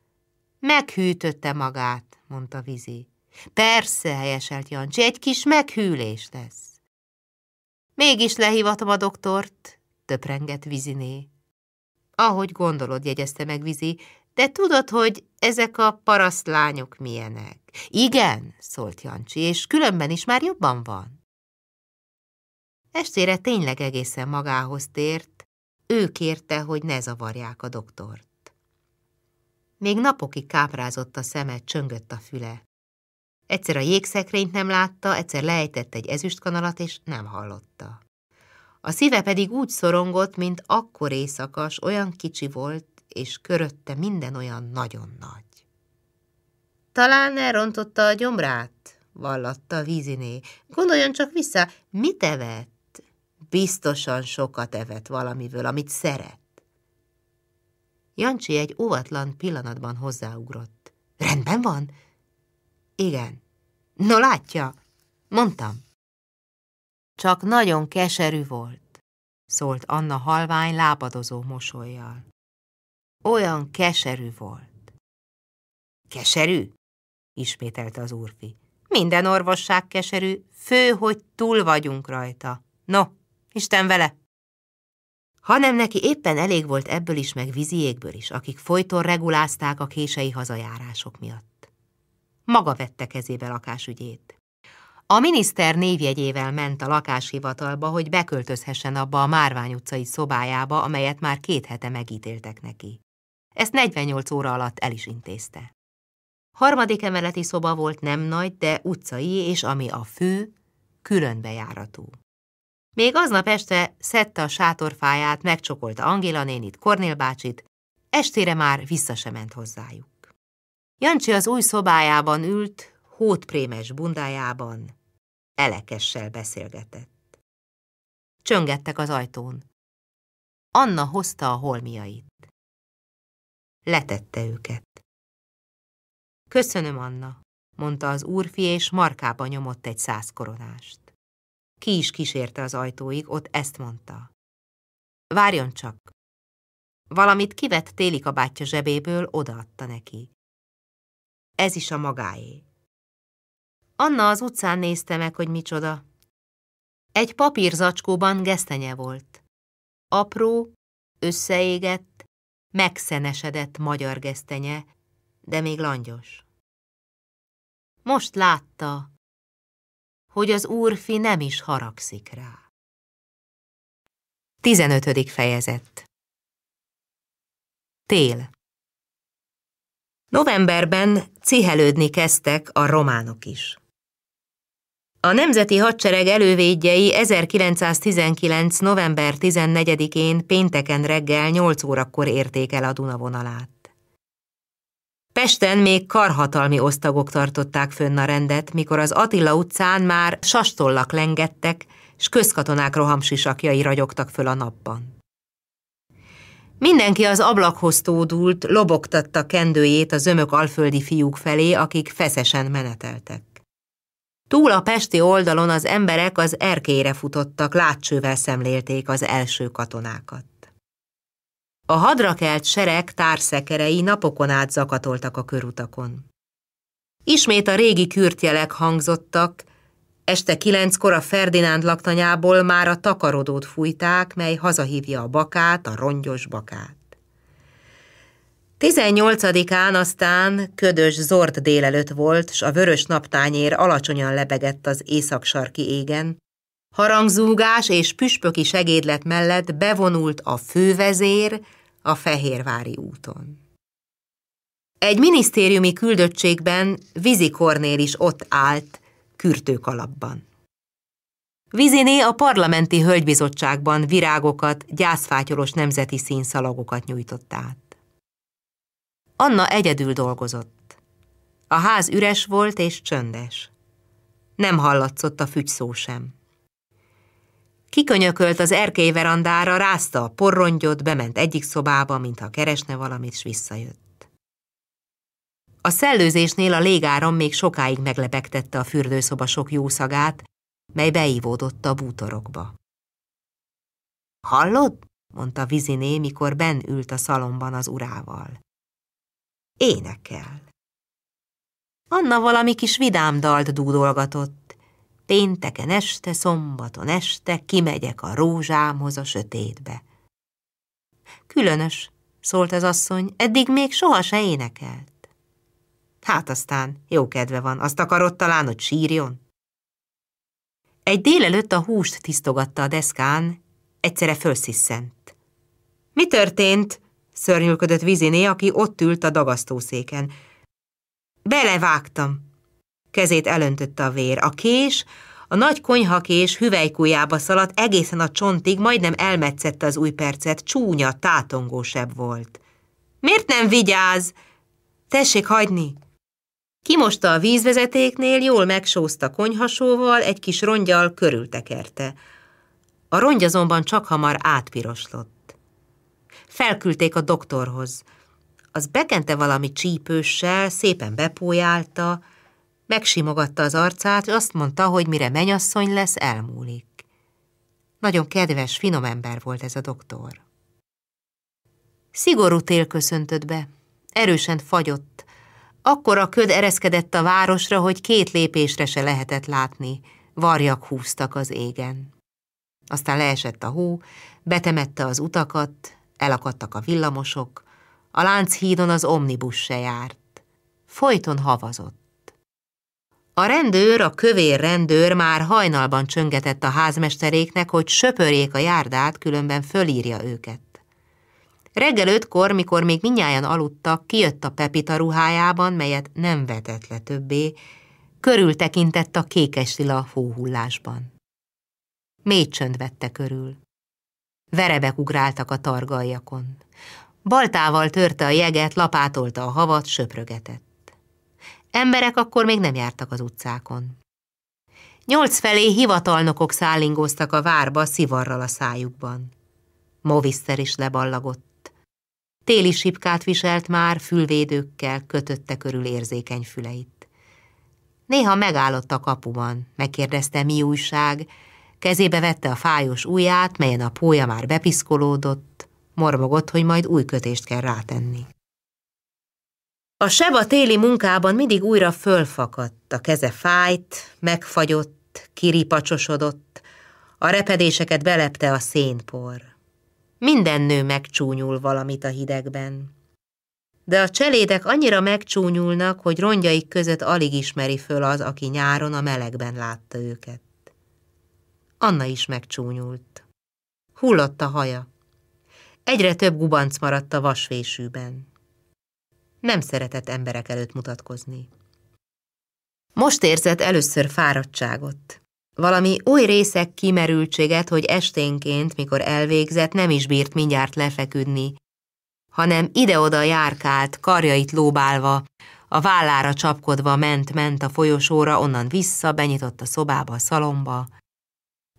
Meghűtötte magát, mondta Vizi. Persze, helyeselt Jancsi, egy kis meghűlés lesz. Mégis lehívatom a doktort, töprengett Viziné. Ahogy gondolod, jegyezte meg Vizi, de tudod, hogy ezek a parasztlányok milyenek. Igen, szólt Jancsi, és különben is már jobban van. Estére tényleg egészen magához tért, ő kérte, hogy ne zavarják a doktort. Még napokig káprázott a szeme, csöngött a füle. Egyszer a jégszekrényt nem látta, egyszer lejtett egy ezüstkanalat, és nem hallotta. A szíve pedig úgy szorongott, mint akkor éjszakas, olyan kicsi volt, és körötte minden olyan nagyon nagy. Talán elrontotta a gyomrát, vallatta Víziné. Gondoljon csak vissza, mit evett? Biztosan sokat evett valamiből, amit szeret. Jancsi egy óvatlan pillanatban hozzáugrott. Rendben van? Igen. No látja, mondtam. Csak nagyon keserű volt, szólt Anna halvány lábadozó mosolyjal. Olyan keserű volt. Keserű? ismételte az úrfi. Minden orvosság keserű, fő, hogy túl vagyunk rajta. No, Isten vele! hanem neki éppen elég volt ebből is, meg víziékből is, akik folyton regulázták a kései hazajárások miatt. Maga vette kezébe lakásügyét. A miniszter névjegyével ment a lakáshivatalba, hogy beköltözhessen abba a Márvány utcai szobájába, amelyet már két hete megítéltek neki. Ezt 48 óra alatt el is intézte. Harmadik emeleti szoba volt nem nagy, de utcai, és ami a fő, különbejáratú. Még aznap este szedte a sátorfáját, megcsokolta Angéla nénit, Kornél bácsit, estére már vissza sem ment hozzájuk. Jancsi az új szobájában ült, hótprémes bundájában elekessel beszélgetett. Csöngettek az ajtón. Anna hozta a holmiait. Letette őket. Köszönöm, Anna, mondta az úrfi, és markába nyomott egy száz koronást. Ki is kísérte az ajtóig, ott ezt mondta. Várjon csak. Valamit kivett téli kabátja zsebéből, odaadta neki. Ez is a magáé. Anna az utcán nézte meg, hogy micsoda. Egy papírzacskóban gesztenye volt. Apró, összeégett, megszenesedett magyar gesztenye, de még langyos. Most látta, hogy az úrfi nem is haragszik rá. 15. fejezet Tél Novemberben cihelődni kezdtek a románok is. A Nemzeti Hadsereg elővédjei 1919. november 14-én pénteken reggel 8 órakor érték el a Dunavonalát. Pesten még karhatalmi osztagok tartották fönn a rendet, mikor az Attila utcán már sastollak lengettek, s közkatonák rohamsisakjai ragyogtak föl a napban. Mindenki az ablakhoz tódult, lobogtatta kendőjét a zömök alföldi fiúk felé, akik feszesen meneteltek. Túl a pesti oldalon az emberek az erkére futottak, látcsővel szemlélték az első katonákat. A hadrakelt sereg társzekerei napokon át zakatoltak a körutakon. Ismét a régi kürtjelek hangzottak, este kilenckor a Ferdinánd laktanyából már a takarodót fújták, mely hazahívja a bakát, a rongyos bakát. 18-án aztán ködös zord délelőtt volt, s a vörös naptányér alacsonyan lebegett az észak-sarki égen. Harangzúgás és püspöki segédlet mellett bevonult a fővezér a Fehérvári úton. Egy minisztériumi küldöttségben Vizi Kornél is ott állt, kürtők alapban. Viziné a parlamenti hölgybizottságban virágokat, gyászfátyolos nemzeti színszalagokat nyújtott át. Anna egyedül dolgozott. A ház üres volt és csöndes. Nem hallatszott a fügyszó sem. Kikönyökölt az erkély verandára, rázta a porrongyot, bement egyik szobába, mintha keresne valamit, s visszajött. A szellőzésnél a légáram még sokáig meglepegtette a fürdőszoba sok jószagát, mely beívódott a bútorokba. Hallod? mondta Viziné, mikor ben ült a szalomban az urával énekel. Anna valami kis vidám dalt dúdolgatott. Pénteken este, szombaton este kimegyek a rózsámhoz a sötétbe. Különös, szólt az asszony, eddig még soha se énekelt. Hát aztán, jó kedve van, azt akarod talán, hogy sírjon? Egy délelőtt a húst tisztogatta a deszkán, egyszerre fölsziszent. Mi történt? szörnyülködött Viziné, aki ott ült a dagasztószéken. Belevágtam! Kezét elöntötte a vér. A kés, a nagy konyhakés hüvelykújjába szaladt egészen a csontig, majdnem elmetszette az új percet, csúnya, tátongó sebb volt. Miért nem vigyáz? Tessék hagyni! Kimosta a vízvezetéknél, jól megsózta konyhasóval, egy kis rongyal körültekerte. A rongy azonban csak hamar átpiroslott. Felküldték a doktorhoz. Az bekente valami csípőssel, szépen bepójálta, megsimogatta az arcát, és azt mondta, hogy mire menyasszony lesz, elmúlik. Nagyon kedves, finom ember volt ez a doktor. Szigorú tél köszöntött be. Erősen fagyott. Akkor a köd ereszkedett a városra, hogy két lépésre se lehetett látni. Varjak húztak az égen. Aztán leesett a hó, betemette az utakat, elakadtak a villamosok, a Lánchídon az omnibus se járt. Folyton havazott. A rendőr, a kövér rendőr már hajnalban csöngetett a házmesteréknek, hogy söpörjék a járdát, különben fölírja őket. Reggel ötkor, mikor még minnyáján aludtak, kijött a Pepita ruhájában, melyet nem vetett le többé, körültekintett a kékes lila hóhullásban. Mély csönd vette körül. Verebek ugráltak a targaljakon. Baltával törte a jeget, lapátolta a havat, söprögetett. Emberek akkor még nem jártak az utcákon. Nyolc felé hivatalnokok szállingoztak a várba szivarral a szájukban. Moviszter is leballagott. Téli sipkát viselt már, fülvédőkkel kötötte körül érzékeny füleit. Néha megállott a kapuban, megkérdezte mi újság, Kezébe vette a fájos ujját, melyen a pója már bepiszkolódott, mormogott, hogy majd új kötést kell rátenni. A seba téli munkában mindig újra fölfakadt, a keze fájt, megfagyott, kiripacsosodott, a repedéseket belepte a szénpor. Minden nő megcsúnyul valamit a hidegben. De a cselédek annyira megcsúnyulnak, hogy rongyaik között alig ismeri föl az, aki nyáron a melegben látta őket. Anna is megcsúnyult. Hullott a haja. Egyre több gubanc maradt a vasvésűben. Nem szeretett emberek előtt mutatkozni. Most érzett először fáradtságot. Valami oly részek kimerültséget, hogy esténként, mikor elvégzett, nem is bírt mindjárt lefeküdni, hanem ide-oda járkált, karjait lóbálva, a vállára csapkodva ment-ment a folyosóra, onnan vissza, benyitott a szobába, a szalomba,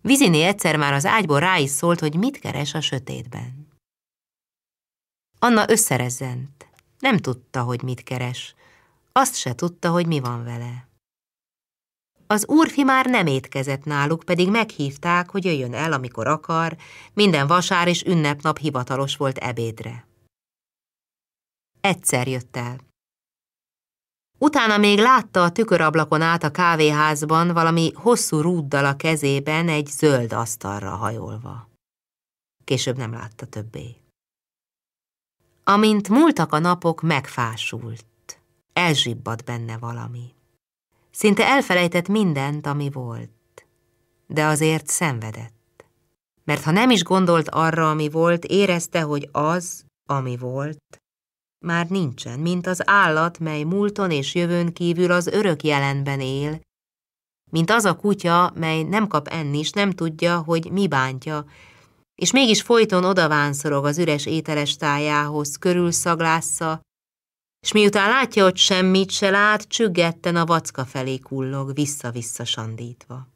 Viziné egyszer már az ágyból rá is szólt, hogy mit keres a sötétben. Anna összerezzent. Nem tudta, hogy mit keres. Azt se tudta, hogy mi van vele. Az úrfi már nem étkezett náluk, pedig meghívták, hogy jöjjön el, amikor akar, minden vasár és ünnepnap hivatalos volt ebédre. Egyszer jött el. Utána még látta a tükörablakon át a kávéházban valami hosszú rúddal a kezében egy zöld asztalra hajolva. Később nem látta többé. Amint múltak a napok, megfásult. Elzsibbad benne valami. Szinte elfelejtett mindent, ami volt. De azért szenvedett. Mert ha nem is gondolt arra, ami volt, érezte, hogy az, ami volt, már nincsen, mint az állat, mely múlton és jövőn kívül az örök jelenben él, mint az a kutya, mely nem kap enni, és nem tudja, hogy mi bántja, és mégis folyton odavánszorog az üres ételes tájához, körül szaglásza, és miután látja, hogy semmit se lát, csüggetten a vacka felé kullog, vissza-vissza sandítva.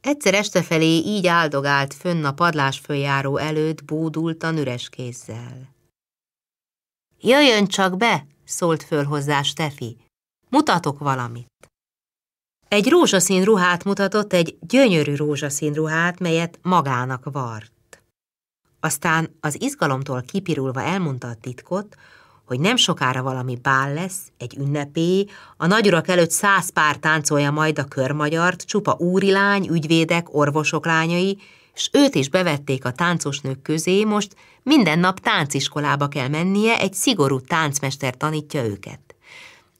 Egyszer este felé így áldogált fönn a padlás följáró előtt bódultan üres kézzel. Jöjjön csak be, szólt föl hozzá Stefi. Mutatok valamit. Egy rózsaszín ruhát mutatott, egy gyönyörű rózsaszín ruhát, melyet magának vart. Aztán az izgalomtól kipirulva elmondta a titkot, hogy nem sokára valami bál lesz, egy ünnepé, a nagyurak előtt száz pár táncolja majd a körmagyart, csupa úrilány, ügyvédek, orvosok lányai, s őt is bevették a táncosnők közé, most minden nap tánciskolába kell mennie, egy szigorú táncmester tanítja őket.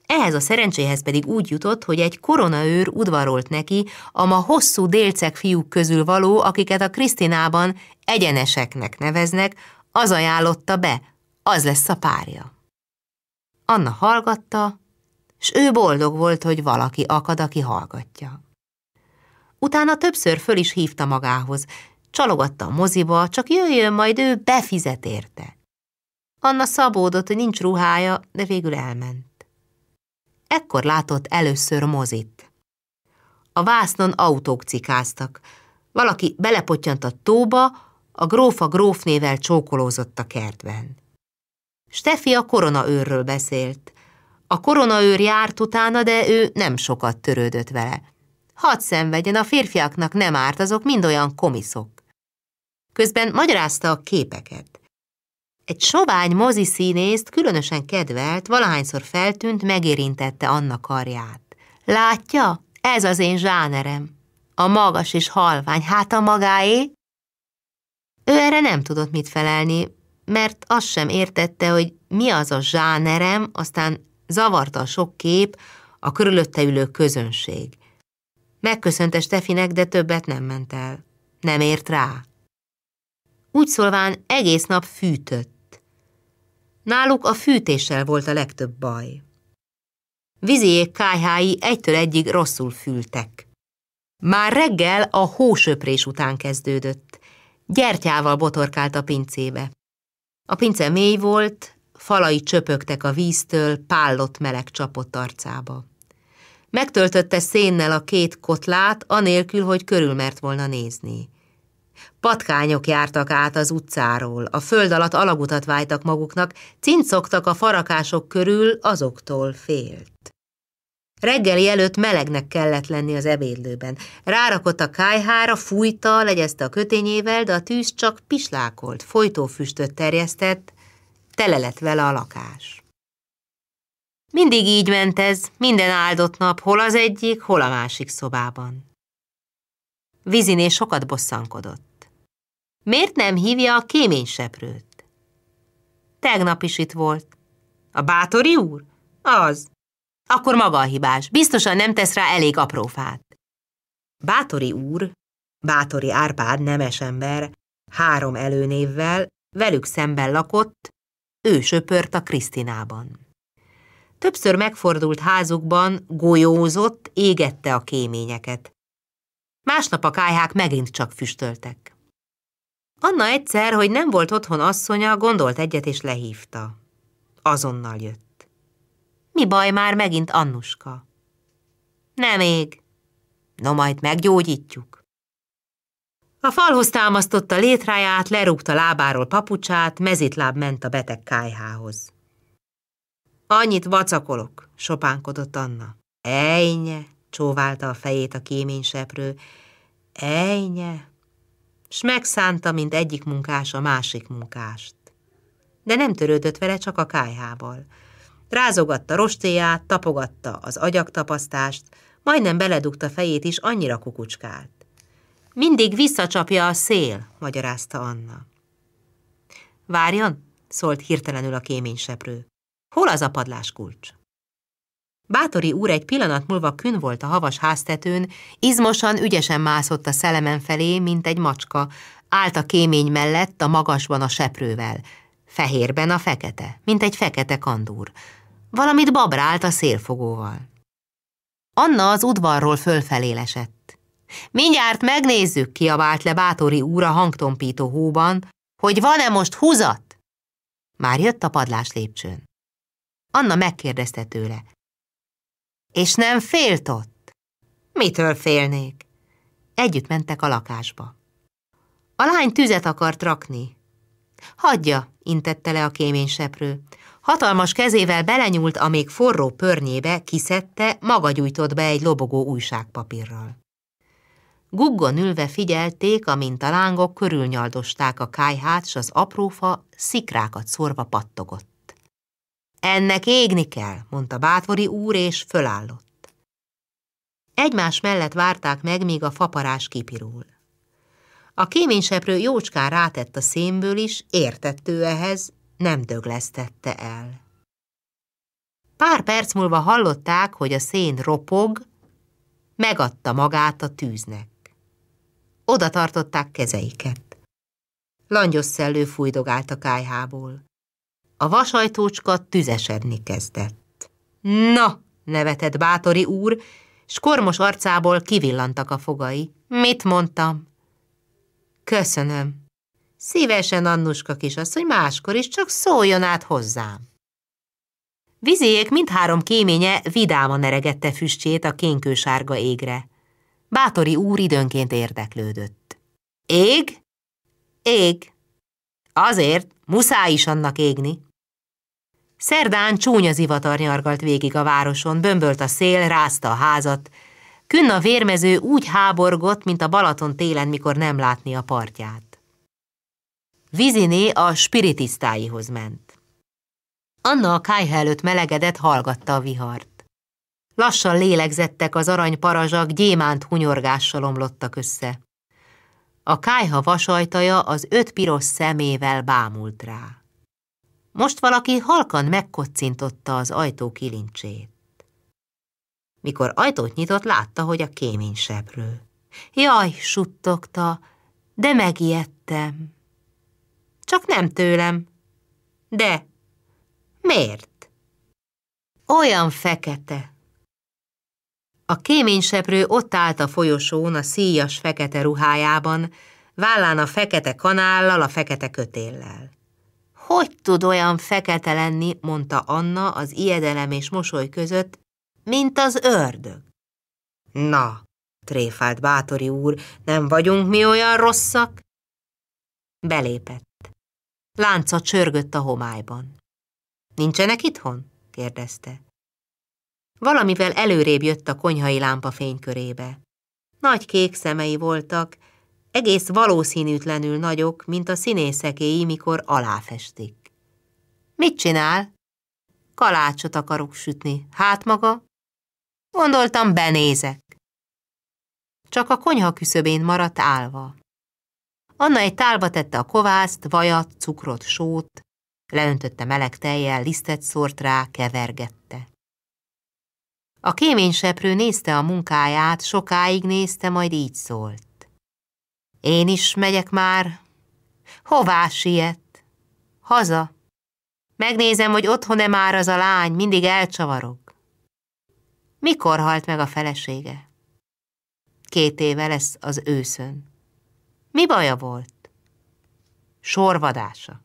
Ehhez a szerencséhez pedig úgy jutott, hogy egy koronaőr udvarolt neki a ma hosszú délceg fiúk közül való, akiket a Krisztinában egyeneseknek neveznek, az ajánlotta be, az lesz a párja. Anna hallgatta, s ő boldog volt, hogy valaki akad, aki hallgatja. Utána többször föl is hívta magához. Csalogatta a moziba, csak jöjjön, majd ő befizet érte. Anna szabódott, hogy nincs ruhája, de végül elment. Ekkor látott először mozit. A vásznon autók cikáztak. Valaki belepottyant a tóba, a grófa grófnével csókolózott a kertben. Steffi a koronaőrről beszélt. A koronaőr járt utána, de ő nem sokat törődött vele. Hadd szenvedjen, a férfiaknak nem árt, azok mind olyan komiszok. Közben magyarázta a képeket. Egy sovány mozi színészt különösen kedvelt, valahányszor feltűnt, megérintette Anna karját. Látja, ez az én zsánerem. A magas és halvány, hát a magáé? Ő erre nem tudott mit felelni, mert azt sem értette, hogy mi az a zsánerem, aztán zavarta a sok kép, a körülötte ülő közönség. Megköszönte Stefinek, de többet nem ment el. Nem ért rá. Úgy szólván egész nap fűtött. Náluk a fűtéssel volt a legtöbb baj. Viziék kájhái egytől egyig rosszul fültek. Már reggel a hósöprés után kezdődött. Gyertyával botorkált a pincébe. A pince mély volt, falai csöpögtek a víztől, pállott meleg csapott arcába. Megtöltötte szénnel a két kotlát, anélkül, hogy körülmert volna nézni. Patkányok jártak át az utcáról, a föld alatt alagutat vájtak maguknak, cincogtak a farakások körül, azoktól félt. Reggeli előtt melegnek kellett lenni az ebédlőben. Rárakott a kájhára, fújta, legyezte a kötényével, de a tűz csak pislákolt, folytófüstöt terjesztett, tele lett vele a lakás. Mindig így ment ez, minden áldott nap, hol az egyik, hol a másik szobában. Viziné sokat bosszankodott. Miért nem hívja a kéményseprőt? Tegnap is itt volt. A bátori úr? Az. Akkor maga a hibás, biztosan nem tesz rá elég aprófát. Bátori úr, Bátori Árpád nemes ember, három előnévvel, velük szemben lakott, ő söpört a Krisztinában. Többször megfordult házukban, golyózott, égette a kéményeket. Másnap a kájhák megint csak füstöltek. Anna egyszer, hogy nem volt otthon asszonya, gondolt egyet és lehívta. Azonnal jött. Mi baj már megint Annuska? Nem ég. No, majd meggyógyítjuk. A falhoz támasztotta létráját, lerúgta lábáról papucsát, mezitláb ment a beteg kájhához. Annyit vacakolok, sopánkodott Anna. Ejnye, csóválta a fejét a kéményseprő. Ejnye, s megszánta, mint egyik munkás a másik munkást. De nem törődött vele csak a kájhával. Rázogatta rostéját, tapogatta az agyaktapasztást, majdnem beledugta fejét is, annyira kukucskált. Mindig visszacsapja a szél, magyarázta Anna. Várjon, szólt hirtelenül a kéményseprő. Hol az a padláskulcs? Bátori úr egy pillanat múlva kün volt a havas háztetőn, izmosan, ügyesen mászott a szelemen felé, mint egy macska, állt a kémény mellett, a magasban a seprővel, fehérben a fekete, mint egy fekete kandúr. Valamit babrált a szélfogóval. Anna az udvarról fölfelé lesett. Mindjárt megnézzük, kiabált le Bátori úr a hangtompító hóban, hogy van-e most húzat? Már jött a padlás lépcsőn. Anna megkérdezte tőle. És nem félt ott? Mitől félnék? Együtt mentek a lakásba. A lány tüzet akart rakni. Hagyja, intette le a kémény seprő. Hatalmas kezével belenyúlt a még forró pörnyébe, kiszedte, maga gyújtott be egy lobogó újságpapírral. Guggon ülve figyelték, amint a lángok körülnyaldosták a kájhát, s az aprófa szikrákat szorva pattogott. Ennek égni kell, mondta bátori úr, és fölállott. Egymás mellett várták meg, míg a faparás kipirul. A kéményseprő jócskán rátett a szémből is, értettő ehhez, nem döglesztette el. Pár perc múlva hallották, hogy a szén ropog, megadta magát a tűznek. Oda tartották kezeiket. Langyos szellő fújdogált a kájhából. A vasajtócska tüzesedni kezdett. Na, nevetett bátori úr, s kormos arcából kivillantak a fogai. Mit mondtam? Köszönöm. Szívesen, Annuska kisasszony, máskor is csak szóljon át hozzám. Vizéjék mindhárom kéménye vidáman eregette füstjét a kénkősárga égre. Bátori úr időnként érdeklődött. Ég? Ég. Azért, muszáj is annak égni. Szerdán csúnya zivatar nyargalt végig a városon, bömbölt a szél, rázta a házat. Künn a vérmező úgy háborgott, mint a Balaton télen, mikor nem látni a partját. Viziné a spiritisztáihoz ment. Anna a kájha előtt melegedett, hallgatta a vihart. Lassan lélegzettek az aranyparazsak, gyémánt hunyorgással omlottak össze. A kájha vasajtaja az öt piros szemével bámult rá. Most valaki halkan megkocintotta az ajtó kilincsét. Mikor ajtót nyitott, látta, hogy a kémény seprő. Jaj, suttogta, de megijedtem. Csak nem tőlem. De miért? Olyan fekete. A kéményseprő ott állt a folyosón a szíjas fekete ruhájában, vállán a fekete kanállal, a fekete kötéllel. Hogy tud olyan fekete lenni, mondta Anna az ijedelem és mosoly között, mint az ördög. Na, tréfált Bátori úr, nem vagyunk mi olyan rosszak? Belépett. Lánca csörgött a homályban. Nincsenek itthon? kérdezte. Valamivel előrébb jött a konyhai lámpa fénykörébe. Nagy kék szemei voltak, egész valószínűtlenül nagyok, mint a színészekéi, mikor aláfestik. Mit csinál? Kalácsot akarok sütni, hát maga? Gondoltam, benézek. Csak a konyha küszöbén maradt állva. Anna egy tálba tette a kovászt, vajat, cukrot, sót, leöntötte meleg tejjel, lisztet szórt rá, kevergette. A kéményseprő nézte a munkáját, sokáig nézte, majd így szólt. Én is megyek már. Hová siet? Haza. Megnézem, hogy otthon-e már az a lány, mindig elcsavarog. Mikor halt meg a felesége? Két éve lesz az őszön. Mi baja volt? Sorvadása.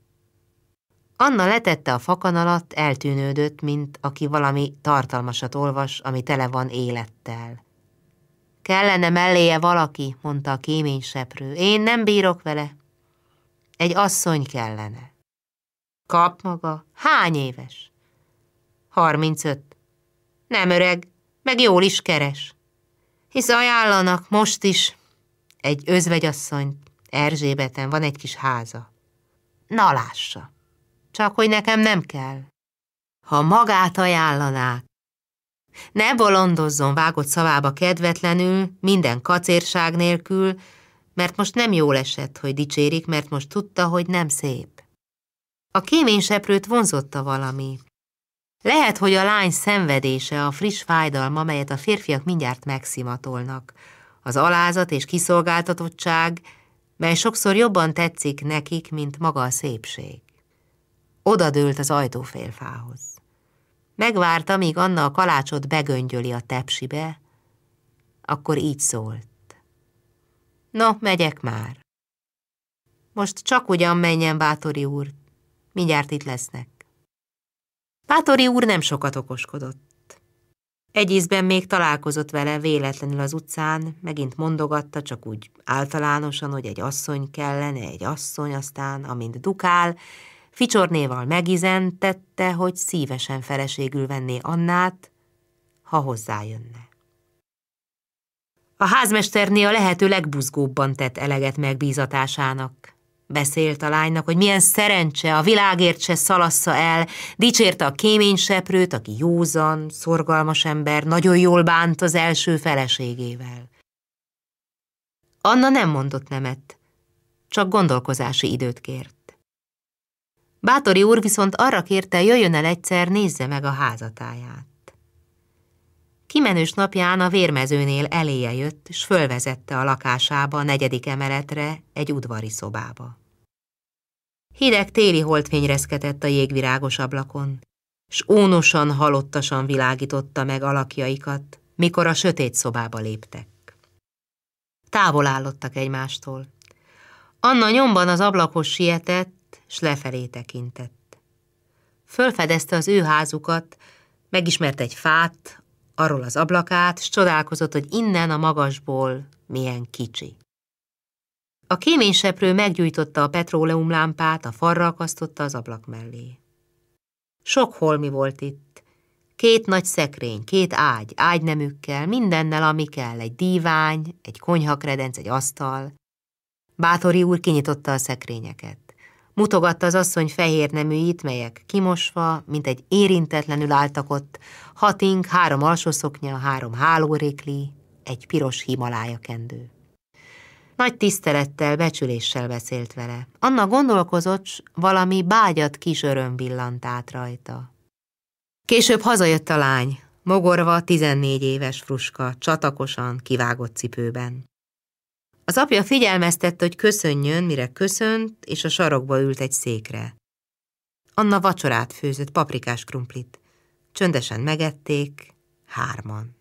Anna letette a fakanalat, eltűnődött, mint aki valami tartalmasat olvas, ami tele van élettel. Kellene melléje valaki, mondta a kémény seprő. Én nem bírok vele. Egy asszony kellene. Kap maga. Hány éves? Harmincöt. Nem öreg, meg jól is keres. Hisz ajánlanak most is egy özvegyasszonyt. Erzsébeten van egy kis háza. Na lássa, csak hogy nekem nem kell. Ha magát ajánlanák, ne bolondozzon vágott szavába kedvetlenül, minden kacérság nélkül, mert most nem jól esett, hogy dicsérik, mert most tudta, hogy nem szép. A kéményseprőt vonzotta valami. Lehet, hogy a lány szenvedése, a friss fájdalma, amelyet a férfiak mindjárt megszimatolnak, az alázat és kiszolgáltatottság, mely sokszor jobban tetszik nekik, mint maga a szépség. Oda dőlt az ajtófélfához. Megvárta, míg Anna a kalácsot begöngyöli a tepsibe, akkor így szólt. No, megyek már. Most csak ugyan menjen, Bátori úr. Mindjárt itt lesznek. Bátori úr nem sokat okoskodott. Egy ízben még találkozott vele véletlenül az utcán, megint mondogatta, csak úgy általánosan, hogy egy asszony kellene, egy asszony, aztán, amint dukál, Ficsornéval megizentette, hogy szívesen feleségül venné Annát, ha hozzájönne. A házmesterné a lehető legbuzgóbban tett eleget megbízatásának. Beszélt a lánynak, hogy milyen szerencse, a világért se szalassza el, dicsérte a kéményseprőt, aki józan, szorgalmas ember, nagyon jól bánt az első feleségével. Anna nem mondott nemet, csak gondolkozási időt kért. Bátori úr viszont arra kérte, jöjjön el egyszer, nézze meg a házatáját. Kimenős napján a vérmezőnél eléje jött, s fölvezette a lakásába a negyedik emeletre egy udvari szobába. Hideg téli holdfény reszketett a jégvirágos ablakon, s ónosan, halottasan világította meg alakjaikat, mikor a sötét szobába léptek. Távol állottak egymástól. Anna nyomban az ablakos sietett, s lefelé tekintett. Fölfedezte az ő házukat, megismert egy fát, arról az ablakát, s csodálkozott, hogy innen a magasból milyen kicsi. A kéményseprő meggyújtotta a petróleumlámpát, a farra akasztotta az ablak mellé. Sok holmi volt itt. Két nagy szekrény, két ágy, ágynemükkel, mindennel, ami kell, egy dívány, egy konyhakredenc, egy asztal. Bátori úr kinyitotta a szekrényeket. Mutogatta az asszony fehér neműit, melyek kimosva, mint egy érintetlenül álltak ott, hat három alsószoknya, három hálórékli, egy piros himalája kendő. Nagy tisztelettel, becsüléssel beszélt vele. Anna gondolkozott, valami bágyat kis öröm villant át rajta. Később hazajött a lány, mogorva, 14 éves fruska, csatakosan, kivágott cipőben. Az apja figyelmeztette, hogy köszönjön, mire köszönt, és a sarokba ült egy székre. Anna vacsorát főzött, paprikás krumplit. Csöndesen megették, hárman.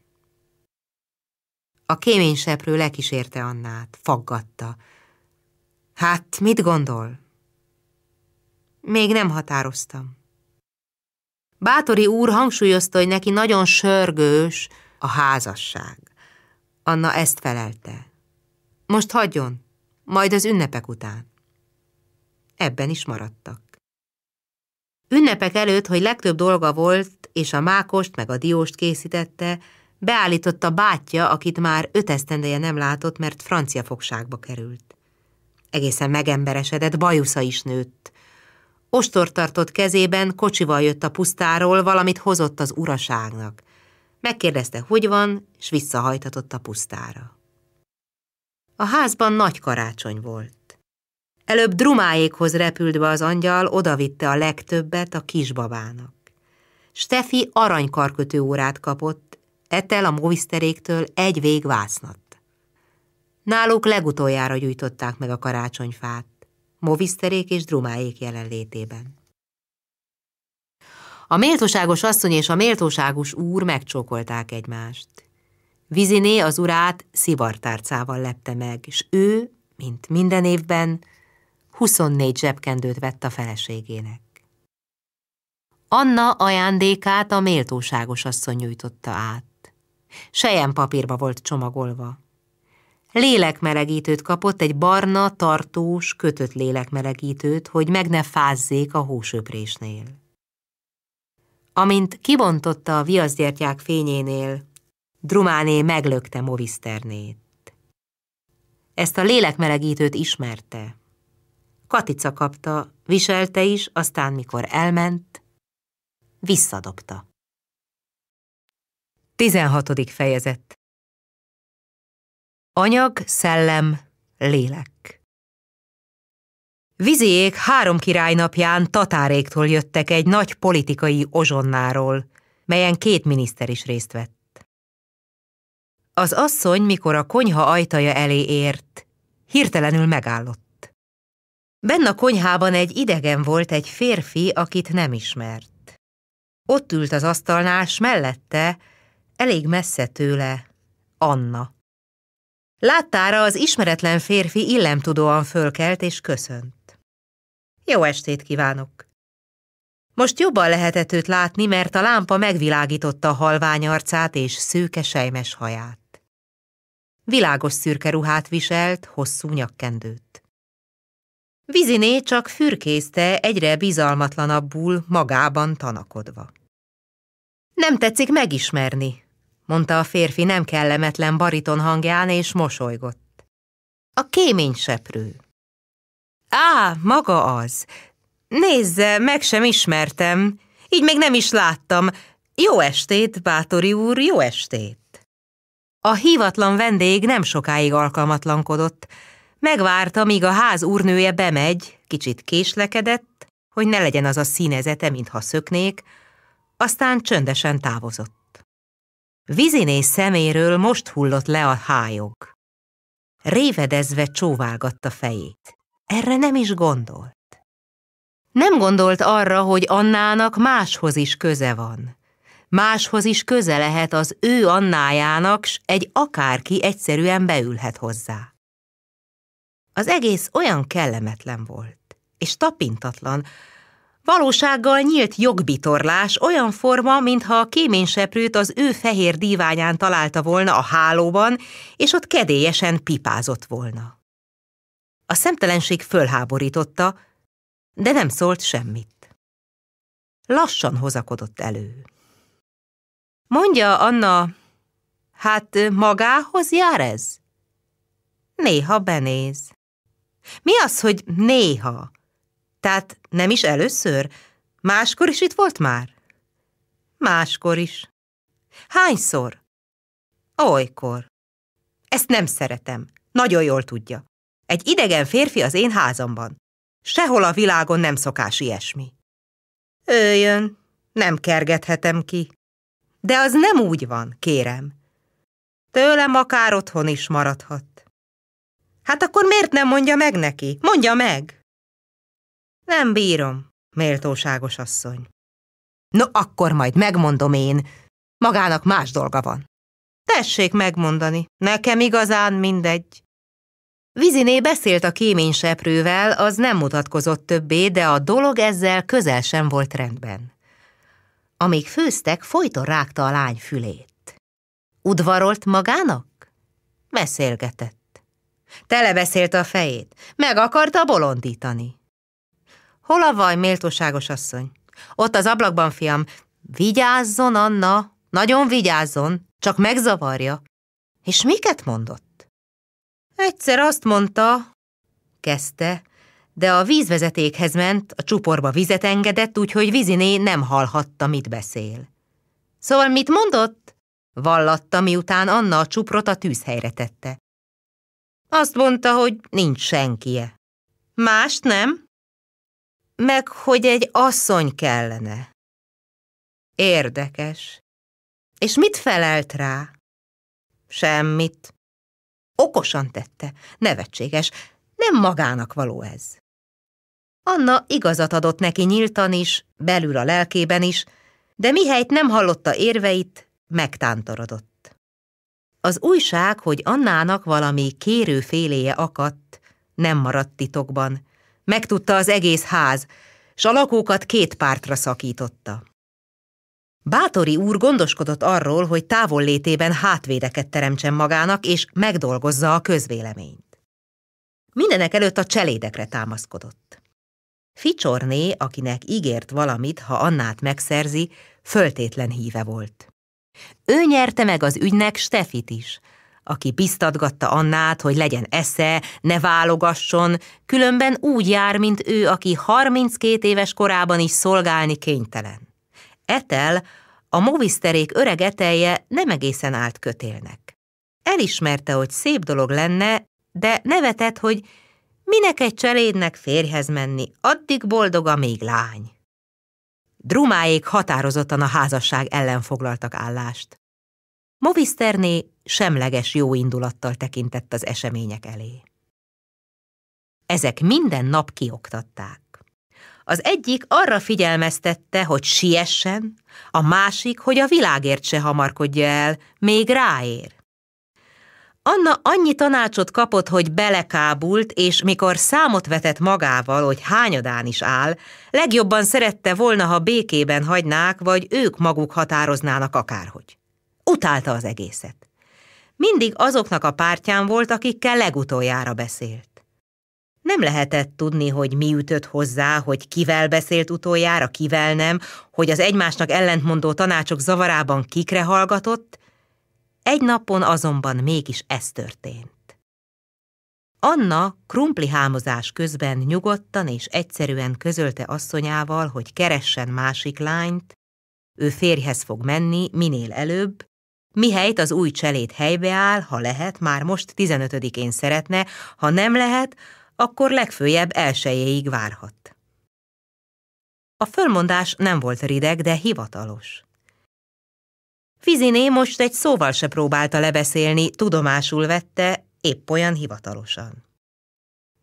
A kémény seprő lekísérte Annát, faggatta. Hát, mit gondol? Még nem határoztam. Bátori úr hangsúlyozta, hogy neki nagyon sörgős a házasság. Anna ezt felelte. Most hagyjon, majd az ünnepek után. Ebben is maradtak. Ünnepek előtt, hogy legtöbb dolga volt, és a mákost meg a dióst készítette, beállította bátyja, akit már öt esztendeje nem látott, mert francia fogságba került. Egészen megemberesedett, bajusza is nőtt. Ostor tartott kezében, kocsival jött a pusztáról, valamit hozott az uraságnak. Megkérdezte, hogy van, és visszahajtatott a pusztára. A házban nagy karácsony volt. Előbb drumáékhoz repült be az angyal, odavitte a legtöbbet a kisbabának. Steffi aranykarkötő órát kapott, Etel a moviszteréktől egy vég vásznat. Náluk legutoljára gyújtották meg a karácsonyfát, moviszterék és drumáék jelenlétében. A méltóságos asszony és a méltóságos úr megcsókolták egymást. Viziné az urát szivartárcával lepte meg, és ő, mint minden évben, 24 zsebkendőt vett a feleségének. Anna ajándékát a méltóságos asszony nyújtotta át. Sejem papírba volt csomagolva. Lélekmelegítőt kapott, egy barna, tartós, kötött lélekmelegítőt, hogy meg ne fázzék a húsöprésnél. Amint kibontotta a viaszgyertyák fényénél, Drumáné meglökte Movisternét. Ezt a lélekmelegítőt ismerte. Katica kapta, viselte is, aztán mikor elment, visszadobta. 16. fejezet Anyag, szellem, lélek Viziék három király napján tatáréktól jöttek egy nagy politikai ozsonnáról, melyen két miniszter is részt vett. Az asszony, mikor a konyha ajtaja elé ért, hirtelenül megállott. Benn a konyhában egy idegen volt egy férfi, akit nem ismert. Ott ült az asztalnál, s mellette, elég messze tőle, Anna. Láttára az ismeretlen férfi illemtudóan fölkelt és köszönt. Jó estét kívánok! Most jobban lehetett őt látni, mert a lámpa megvilágította a halvány arcát és szőke sejmes haját világos szürke ruhát viselt, hosszú nyakkendőt. Viziné csak fürkészte egyre bizalmatlanabbul, magában tanakodva. Nem tetszik megismerni, mondta a férfi nem kellemetlen bariton hangján, és mosolygott. A kémény seprő. Á, maga az. Nézze, meg sem ismertem. Így még nem is láttam. Jó estét, bátori úr, jó estét. A hívatlan vendég nem sokáig alkalmatlankodott. Megvárta, míg a ház úrnője bemegy, kicsit késlekedett, hogy ne legyen az a színezete, mintha szöknék, aztán csöndesen távozott. Viziné szeméről most hullott le a hájog. Révedezve csóválgatta fejét. Erre nem is gondolt. Nem gondolt arra, hogy Annának máshoz is köze van máshoz is köze lehet az ő Annájának, s egy akárki egyszerűen beülhet hozzá. Az egész olyan kellemetlen volt, és tapintatlan, valósággal nyílt jogbitorlás olyan forma, mintha a kéményseprőt az ő fehér díványán találta volna a hálóban, és ott kedélyesen pipázott volna. A szemtelenség fölháborította, de nem szólt semmit. Lassan hozakodott elő. Mondja, Anna, hát magához jár ez? Néha benéz. Mi az, hogy néha? Tehát nem is először? Máskor is itt volt már? Máskor is. Hányszor? Olykor. Ezt nem szeretem. Nagyon jól tudja. Egy idegen férfi az én házamban. Sehol a világon nem szokás ilyesmi. Ő jön, nem kergethetem ki. De az nem úgy van, kérem. Tőlem akár otthon is maradhat. Hát akkor miért nem mondja meg neki? Mondja meg! Nem bírom, méltóságos asszony. No, akkor majd megmondom én. Magának más dolga van. Tessék megmondani, nekem igazán mindegy. Viziné beszélt a kéményseprővel, az nem mutatkozott többé, de a dolog ezzel közel sem volt rendben. Amíg főztek, folyton rágta a lány fülét. Udvarolt magának? Beszélgetett. Telebeszélte a fejét, meg akarta bolondítani. Hol a vaj, méltóságos asszony? Ott az ablakban, fiam. Vigyázzon, Anna, nagyon vigyázzon, csak megzavarja. És miket mondott? Egyszer azt mondta, kezdte, de a vízvezetékhez ment, a csuporba vizet engedett, úgyhogy Viziné nem hallhatta, mit beszél. Szóval mit mondott? Vallatta, miután Anna a csuprot a tűzhelyre tette. Azt mondta, hogy nincs senkie. Mást nem? Meg, hogy egy asszony kellene. Érdekes. És mit felelt rá? Semmit. Okosan tette, nevetséges, nem magának való ez. Anna igazat adott neki nyíltan is, belül a lelkében is, de mihelyt nem hallotta érveit, megtántorodott. Az újság, hogy Annának valami kérő féléje akadt, nem maradt titokban. Megtudta az egész ház, s a lakókat két pártra szakította. Bátori úr gondoskodott arról, hogy távollétében hátvédeket teremtsen magának, és megdolgozza a közvéleményt. Mindenek előtt a cselédekre támaszkodott. Ficsorné, akinek ígért valamit, ha Annát megszerzi, föltétlen híve volt. Ő nyerte meg az ügynek Stefit is, aki biztatgatta Annát, hogy legyen esze, ne válogasson, különben úgy jár, mint ő, aki 32 éves korában is szolgálni kénytelen. Etel, a moviszterék öreg etelje nem egészen állt kötélnek. Elismerte, hogy szép dolog lenne, de nevetett, hogy Minek egy cselédnek férhez menni, addig boldog, amíg lány. Drumáék határozottan a házasság ellen foglaltak állást. Moviszterné semleges jó indulattal tekintett az események elé. Ezek minden nap kioktatták. Az egyik arra figyelmeztette, hogy siessen, a másik, hogy a világért se hamarkodja el, még ráér. Anna annyi tanácsot kapott, hogy belekábult, és mikor számot vetett magával, hogy hányadán is áll, legjobban szerette volna, ha békében hagynák, vagy ők maguk határoznának akárhogy. Utálta az egészet. Mindig azoknak a pártján volt, akikkel legutoljára beszélt. Nem lehetett tudni, hogy mi ütött hozzá, hogy kivel beszélt utoljára, kivel nem, hogy az egymásnak ellentmondó tanácsok zavarában kikre hallgatott, egy napon azonban mégis ez történt. Anna krumpli hámozás közben nyugodtan és egyszerűen közölte asszonyával, hogy keressen másik lányt, ő férjhez fog menni minél előbb, mihelyt az új cselét helybe áll, ha lehet, már most 15-én szeretne, ha nem lehet, akkor legfőjebb elsőjéig várhat. A fölmondás nem volt rideg, de hivatalos. Fiziné most egy szóval se próbálta lebeszélni, tudomásul vette, épp olyan hivatalosan.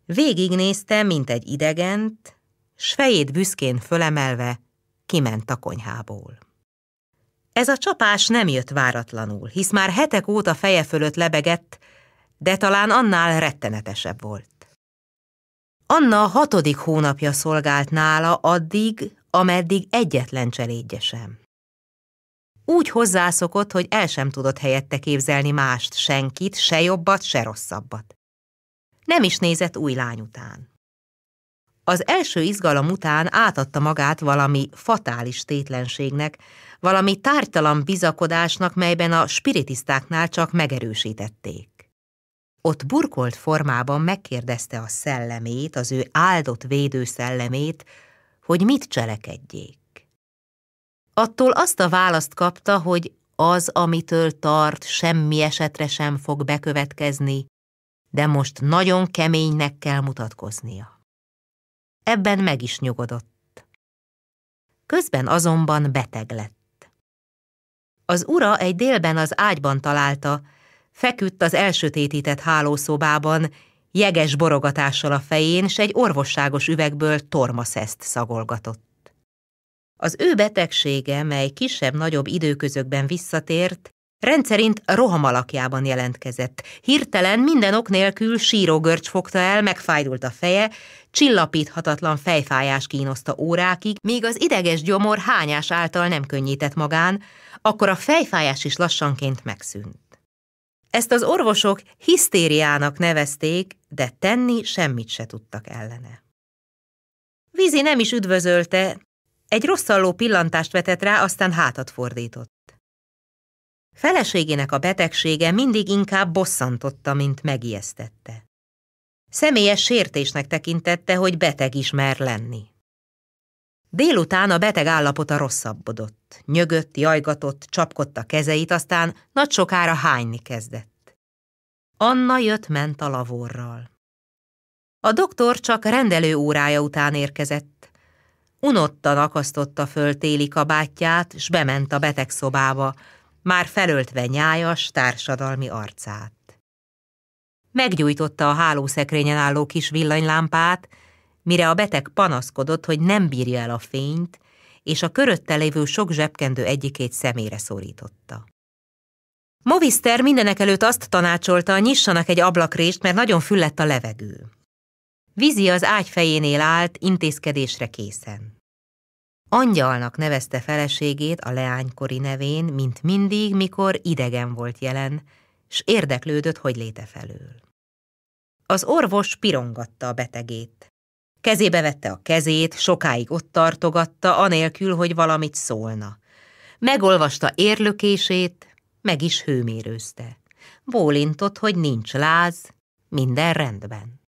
Végignézte, mint egy idegent, s fejét büszkén fölemelve kiment a konyhából. Ez a csapás nem jött váratlanul, hisz már hetek óta feje fölött lebegett, de talán annál rettenetesebb volt. Anna hatodik hónapja szolgált nála addig, ameddig egyetlen cselédje sem. Úgy hozzászokott, hogy el sem tudott helyette képzelni mást, senkit, se jobbat, se rosszabbat. Nem is nézett új lány után. Az első izgalom után átadta magát valami fatális tétlenségnek, valami tártalan bizakodásnak, melyben a spiritisztáknál csak megerősítették. Ott burkolt formában megkérdezte a szellemét, az ő áldott védő szellemét, hogy mit cselekedjék attól azt a választ kapta, hogy az, amitől tart, semmi esetre sem fog bekövetkezni, de most nagyon keménynek kell mutatkoznia. Ebben meg is nyugodott. Közben azonban beteg lett. Az ura egy délben az ágyban találta, feküdt az elsötétített hálószobában, jeges borogatással a fején, s egy orvosságos üvegből tormaszeszt szagolgatott. Az ő betegsége, mely kisebb-nagyobb időközökben visszatért, rendszerint rohamalakjában jelentkezett. Hirtelen minden ok nélkül sírógörcs fogta el, megfájdult a feje, csillapíthatatlan fejfájás kínoszta órákig, míg az ideges gyomor hányás által nem könnyített magán, akkor a fejfájás is lassanként megszűnt. Ezt az orvosok hisztériának nevezték, de tenni semmit se tudtak ellene. Vizi nem is üdvözölte, egy rosszalló pillantást vetett rá, aztán hátat fordított. Feleségének a betegsége mindig inkább bosszantotta, mint megijesztette. Személyes sértésnek tekintette, hogy beteg is mer lenni. Délután a beteg állapota rosszabbodott. Nyögött, jajgatott, csapkodta kezeit, aztán nagy sokára hányni kezdett. Anna jött-ment a lavorral. A doktor csak rendelő órája után érkezett. Unottan akasztotta föl téli kabátját, s bement a betegszobába, már felöltve nyájas, társadalmi arcát. Meggyújtotta a hálószekrényen álló kis villanylámpát, mire a beteg panaszkodott, hogy nem bírja el a fényt, és a körötte lévő sok zsebkendő egyikét szemére szorította. Moviszter mindenek előtt azt tanácsolta, nyissanak egy ablakrést, mert nagyon füllett a levegő. Vizi az ágy fejénél állt, intézkedésre készen. Angyalnak nevezte feleségét a leánykori nevén, mint mindig, mikor idegen volt jelen, s érdeklődött, hogy léte felől. Az orvos pirongatta a betegét. Kezébe vette a kezét, sokáig ott tartogatta, anélkül, hogy valamit szólna. Megolvasta érlökését, meg is hőmérőzte. Bólintott, hogy nincs láz, minden rendben.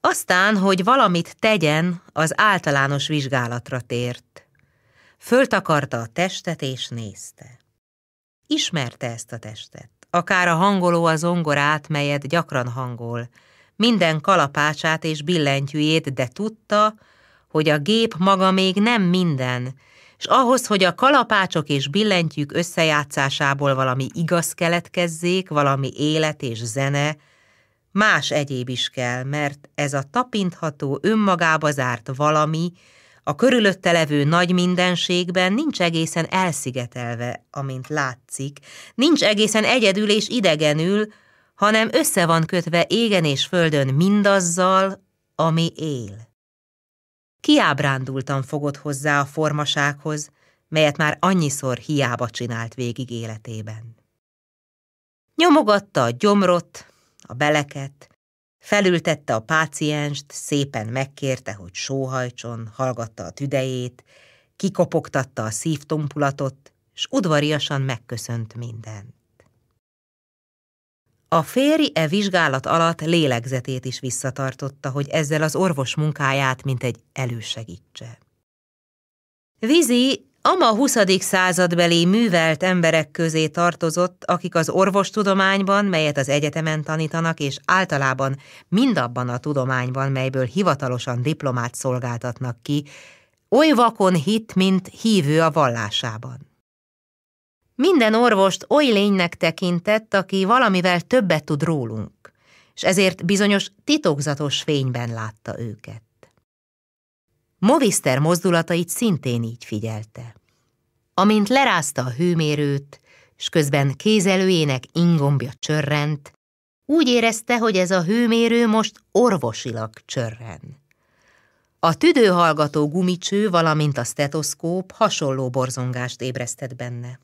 Aztán, hogy valamit tegyen, az általános vizsgálatra tért. Föltakarta a testet és nézte. Ismerte ezt a testet, akár a hangoló a zongorát, melyet gyakran hangol, minden kalapácsát és billentyűjét, de tudta, hogy a gép maga még nem minden, és ahhoz, hogy a kalapácsok és billentyűk összejátszásából valami igaz keletkezzék, valami élet és zene, más egyéb is kell, mert ez a tapintható, önmagába zárt valami, a körülötte levő nagy mindenségben nincs egészen elszigetelve, amint látszik, nincs egészen egyedül és idegenül, hanem össze van kötve égen és földön mindazzal, ami él. Kiábrándultan fogott hozzá a formasághoz, melyet már annyiszor hiába csinált végig életében. Nyomogatta a gyomrot, a beleket, felültette a pácienst, szépen megkérte, hogy sóhajtson, hallgatta a tüdejét, kikopogtatta a szívtompulatot, s udvariasan megköszönt mindent. A férj e vizsgálat alatt lélegzetét is visszatartotta, hogy ezzel az orvos munkáját mint egy elősegítse. Vizi Ama a 20. századbeli művelt emberek közé tartozott, akik az orvostudományban, melyet az egyetemen tanítanak, és általában mindabban a tudományban, melyből hivatalosan diplomát szolgáltatnak ki, oly vakon hit, mint hívő a vallásában. Minden orvost oly lénynek tekintett, aki valamivel többet tud rólunk, és ezért bizonyos titokzatos fényben látta őket. Moviszter mozdulatait szintén így figyelte. Amint lerázta a hőmérőt, s közben kézelőjének ingombja csörrent, úgy érezte, hogy ez a hőmérő most orvosilag csörren. A tüdőhallgató gumicső, valamint a stetoszkóp hasonló borzongást ébresztett benne.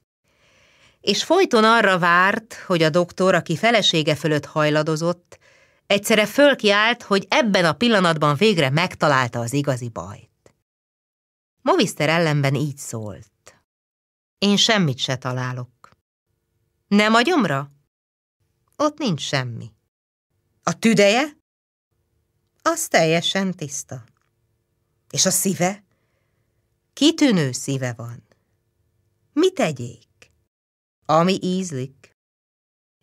És folyton arra várt, hogy a doktor, aki felesége fölött hajladozott, egyszerre fölkiált, hogy ebben a pillanatban végre megtalálta az igazi bajt. Moviszter ellenben így szólt. Én semmit se találok. Nem gyomra? Ott nincs semmi. A tüdeje? Az teljesen tiszta. És a szíve? Kitűnő szíve van. Mit tegyék? Ami ízlik.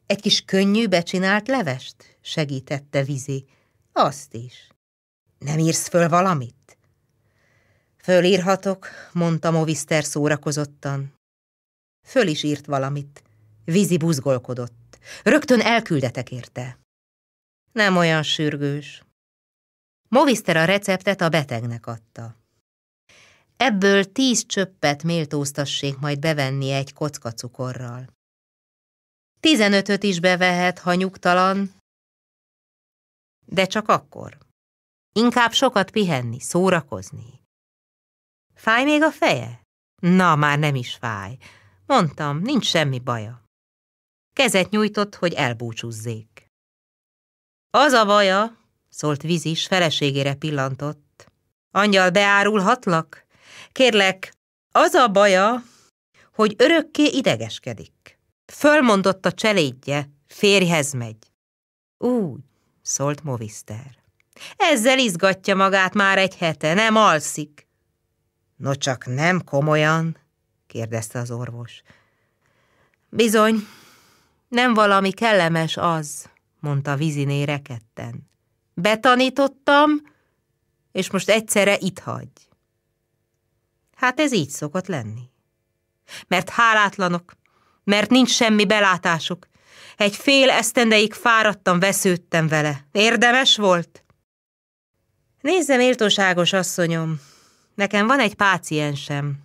Egy kis könnyű becsinált levest segítette Vizi. Azt is. Nem írsz föl valamit? Fölírhatok, mondta Moviszter szórakozottan. Föl is írt valamit. Vízi buzgolkodott. Rögtön elküldetek érte. Nem olyan sürgős. Moviszter a receptet a betegnek adta. Ebből tíz csöppet méltóztassék majd bevenni egy kocka cukorral. Tizenötöt is bevehet, ha nyugtalan, de csak akkor. Inkább sokat pihenni, szórakozni. Fáj még a feje? Na, már nem is fáj. Mondtam, nincs semmi baja. Kezet nyújtott, hogy elbúcsúzzék. Az a baja, szólt Vizis, feleségére pillantott. Angyal, beárulhatlak? Kérlek, az a baja, hogy örökké idegeskedik. Fölmondott a cselédje, férjhez megy. Úgy, szólt Moviszter. Ezzel izgatja magát már egy hete, nem alszik. No csak nem komolyan, kérdezte az orvos. Bizony, nem valami kellemes az, mondta Viziné rekedten. Betanítottam, és most egyszerre itt hagy. Hát ez így szokott lenni. Mert hálátlanok, mert nincs semmi belátásuk. Egy fél esztendeig fáradtam, vesződtem vele. Érdemes volt? Nézze, méltóságos asszonyom, nekem van egy páciensem,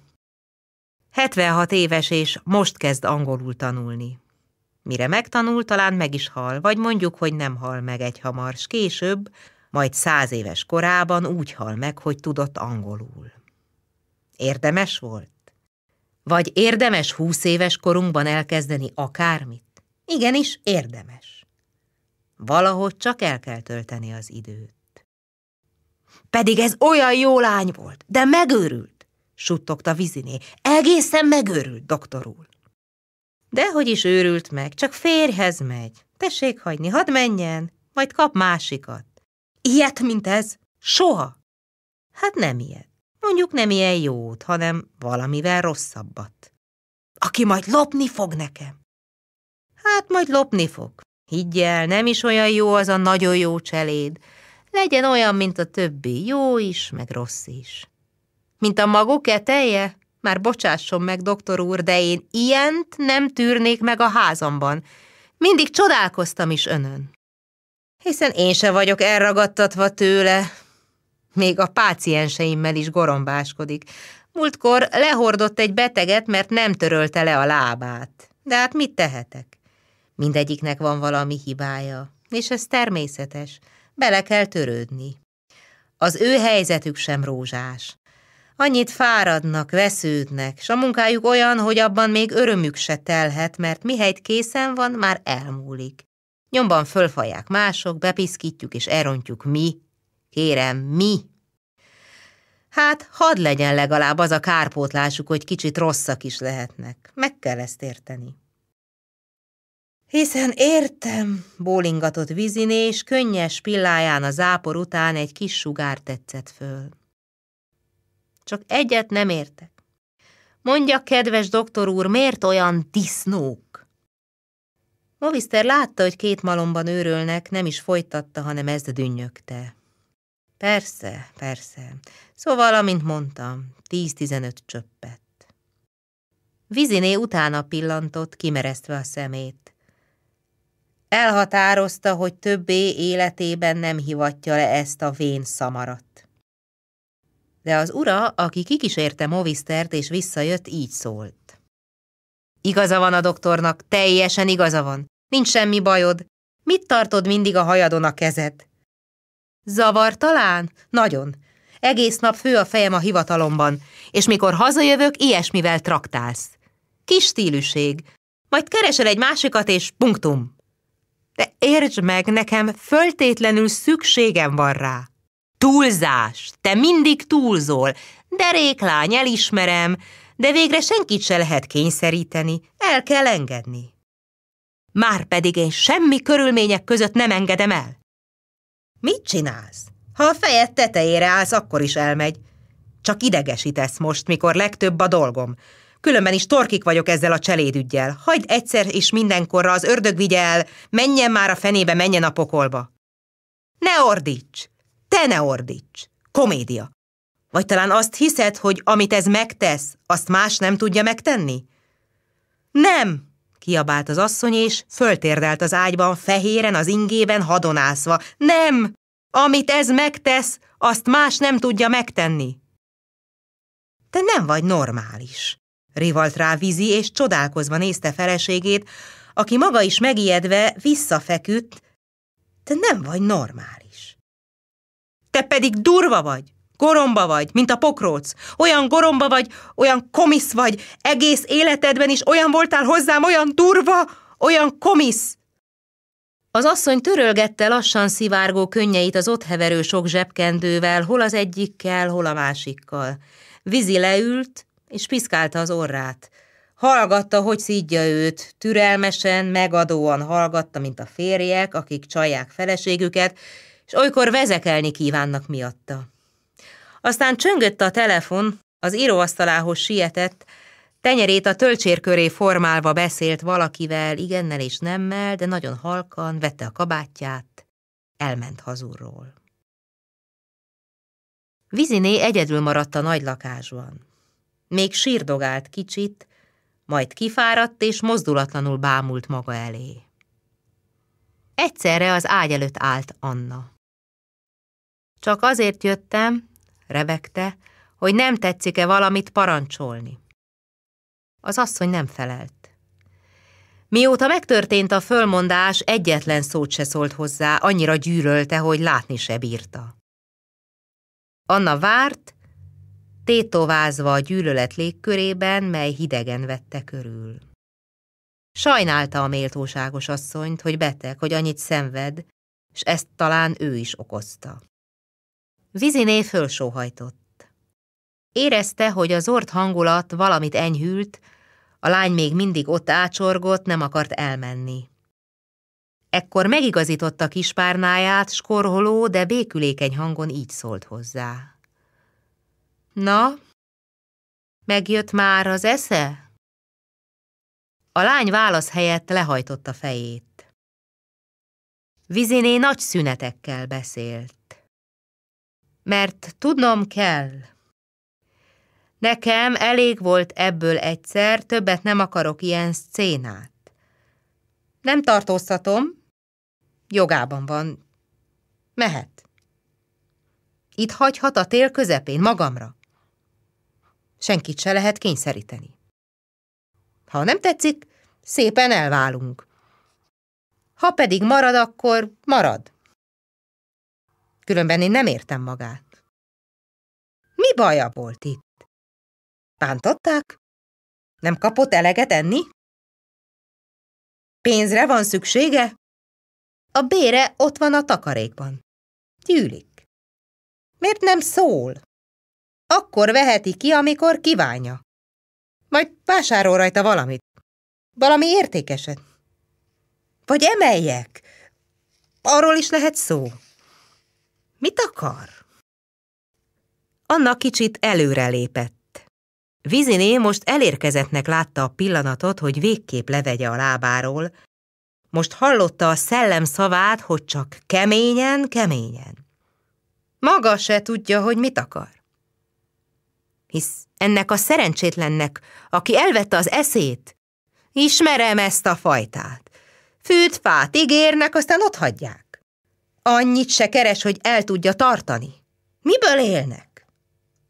76 éves, és most kezd angolul tanulni. Mire megtanul, talán meg is hal, vagy mondjuk, hogy nem hal meg egy hamar, s később, majd száz éves korában úgy hal meg, hogy tudott angolul. Érdemes volt? Vagy érdemes húsz éves korunkban elkezdeni akármit? Igenis, érdemes. Valahogy csak el kell tölteni az időt. Pedig ez olyan jó lány volt, de megőrült suttogta Viziné. Egészen megőrült, doktor úr. Dehogy is őrült meg, csak férhez megy. Tessék hagyni, hadd menjen, majd kap másikat. Ilyet, mint ez? Soha? Hát nem ilyet. Mondjuk nem ilyen jót, hanem valamivel rosszabbat. Aki majd lopni fog nekem. Hát majd lopni fog. Higgy el, nem is olyan jó az a nagyon jó cseléd. Legyen olyan, mint a többi, jó is, meg rossz is. Mint a maguk eteje? Már bocsásson meg, doktor úr, de én ilyent nem tűrnék meg a házamban. Mindig csodálkoztam is önön. Hiszen én se vagyok elragadtatva tőle. Még a pácienseimmel is gorombáskodik. Múltkor lehordott egy beteget, mert nem törölte le a lábát. De hát mit tehetek? Mindegyiknek van valami hibája, és ez természetes. Bele kell törődni. Az ő helyzetük sem rózsás. Annyit fáradnak, vesződnek, s a munkájuk olyan, hogy abban még örömük se telhet, mert mihelyt készen van, már elmúlik. Nyomban fölfaják mások, bepiszkítjuk és elrontjuk mi. Kérem, mi? Hát, hadd legyen legalább az a kárpótlásuk, hogy kicsit rosszak is lehetnek. Meg kell ezt érteni. Hiszen értem, bólingatott Viziné, és könnyes pilláján a zápor után egy kis sugár tetszett föl. Csak egyet nem értek. Mondja, kedves doktor úr, miért olyan disznók? Moviszter látta, hogy két malomban őrölnek, nem is folytatta, hanem ez dünnyögte. Persze, persze. Szóval, amint mondtam, tíz-tizenöt csöppet. Viziné utána pillantott, kimeresztve a szemét. Elhatározta, hogy többé életében nem hivatja le ezt a vén szamarat de az ura, aki kikísérte Movistert és visszajött, így szólt. Igaza van a doktornak, teljesen igaza van. Nincs semmi bajod. Mit tartod mindig a hajadon a kezed? Zavar talán? Nagyon. Egész nap fő a fejem a hivatalomban, és mikor hazajövök, ilyesmivel traktálsz. Kis stílűség. Majd keresel egy másikat, és punktum. De értsd meg, nekem föltétlenül szükségem van rá. Túlzás! Te mindig túlzol! réklány, elismerem, de végre senkit se lehet kényszeríteni, el kell engedni. Már pedig én semmi körülmények között nem engedem el. Mit csinálsz? Ha a fejed tetejére állsz, akkor is elmegy. Csak idegesítesz most, mikor legtöbb a dolgom. Különben is torkik vagyok ezzel a cselédügyjel. Hagyd egyszer és mindenkorra az ördög vigyel, el, menjen már a fenébe, menjen a pokolba. Ne ordíts! te ne ordíts! Komédia! Vagy talán azt hiszed, hogy amit ez megtesz, azt más nem tudja megtenni? Nem! kiabált az asszony, és föltérdelt az ágyban, fehéren, az ingében hadonászva. Nem! Amit ez megtesz, azt más nem tudja megtenni. Te nem vagy normális, rivalt rá Vizi, és csodálkozva nézte feleségét, aki maga is megijedve visszafeküdt. Te nem vagy normális. Te pedig durva vagy, goromba vagy, mint a pokróc. Olyan goromba vagy, olyan komisz vagy, egész életedben is olyan voltál hozzám, olyan durva, olyan komisz. Az asszony törölgette lassan szivárgó könnyeit az ott heverő sok zsebkendővel, hol az egyikkel, hol a másikkal. Vizi leült, és piszkálta az orrát. Hallgatta, hogy szídja őt, türelmesen, megadóan hallgatta, mint a férjek, akik csalják feleségüket, és olykor vezekelni kívánnak miatta. Aztán csöngött a telefon, az íróasztalához sietett, tenyerét a tölcsér köré formálva beszélt valakivel, igennel és nemmel, de nagyon halkan, vette a kabátját, elment hazulról. Viziné egyedül maradt a nagy lakásban. Még sírdogált kicsit, majd kifáradt és mozdulatlanul bámult maga elé. Egyszerre az ágy előtt állt Anna. Csak azért jöttem, revegte, hogy nem tetszik-e valamit parancsolni. Az asszony nem felelt. Mióta megtörtént a fölmondás, egyetlen szót se szólt hozzá, annyira gyűrölte, hogy látni se bírta. Anna várt, tétovázva a gyűlölet légkörében, mely hidegen vette körül. Sajnálta a méltóságos asszonyt, hogy beteg, hogy annyit szenved, és ezt talán ő is okozta. Viziné fölsóhajtott. Érezte, hogy az ort hangulat valamit enyhült, a lány még mindig ott ácsorgott, nem akart elmenni. Ekkor megigazította kispárnáját, skorholó, de békülékeny hangon így szólt hozzá. Na, megjött már az esze? A lány válasz helyett lehajtotta fejét. Viziné nagy szünetekkel beszélt mert tudnom kell. Nekem elég volt ebből egyszer, többet nem akarok ilyen szcénát. Nem tartóztatom, jogában van, mehet. Itt hagyhat a tél közepén, magamra. Senkit se lehet kényszeríteni. Ha nem tetszik, szépen elválunk. Ha pedig marad, akkor marad. Különben én nem értem magát. Mi baja volt itt? Bántották? Nem kapott eleget enni? Pénzre van szüksége? A bére ott van a takarékban. Gyűlik. Miért nem szól? Akkor veheti ki, amikor kívánja. Majd vásárol rajta valamit. Valami értékeset. Vagy emeljek. Arról is lehet szó. Mit akar? Anna kicsit előrelépett. Viziné most elérkezettnek látta a pillanatot, hogy végképp levegye a lábáról. Most hallotta a szellem szavát, hogy csak keményen, keményen. Maga se tudja, hogy mit akar. Hisz ennek a szerencsétlennek, aki elvette az eszét, ismerem ezt a fajtát. Fűt, fát ígérnek, aztán ott hagyják annyit se keres, hogy el tudja tartani. Miből élnek?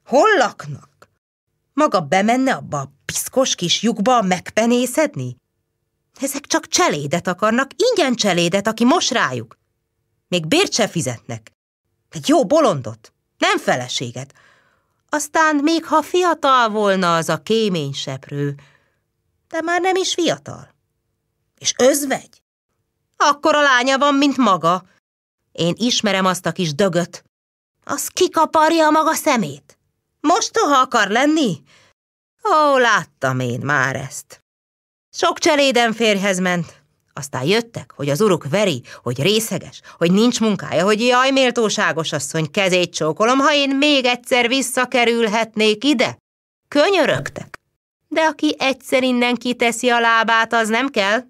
Hol laknak? Maga bemenne abba a piszkos kis lyukba megpenészedni? Ezek csak cselédet akarnak, ingyen cselédet, aki most rájuk. Még bért se fizetnek. Egy jó bolondot, nem feleséget. Aztán még ha fiatal volna az a kémény seprő, de már nem is fiatal. És özvegy? Akkor a lánya van, mint maga, én ismerem azt a kis dögöt. Az kikaparja a maga szemét. Mostoha akar lenni? Ó, láttam én már ezt. Sok cseléden férhez ment. Aztán jöttek, hogy az uruk veri, hogy részeges, hogy nincs munkája, hogy jaj, méltóságos asszony, kezét csókolom, ha én még egyszer visszakerülhetnék ide. Könyörögtek. De aki egyszer innen kiteszi a lábát, az nem kell.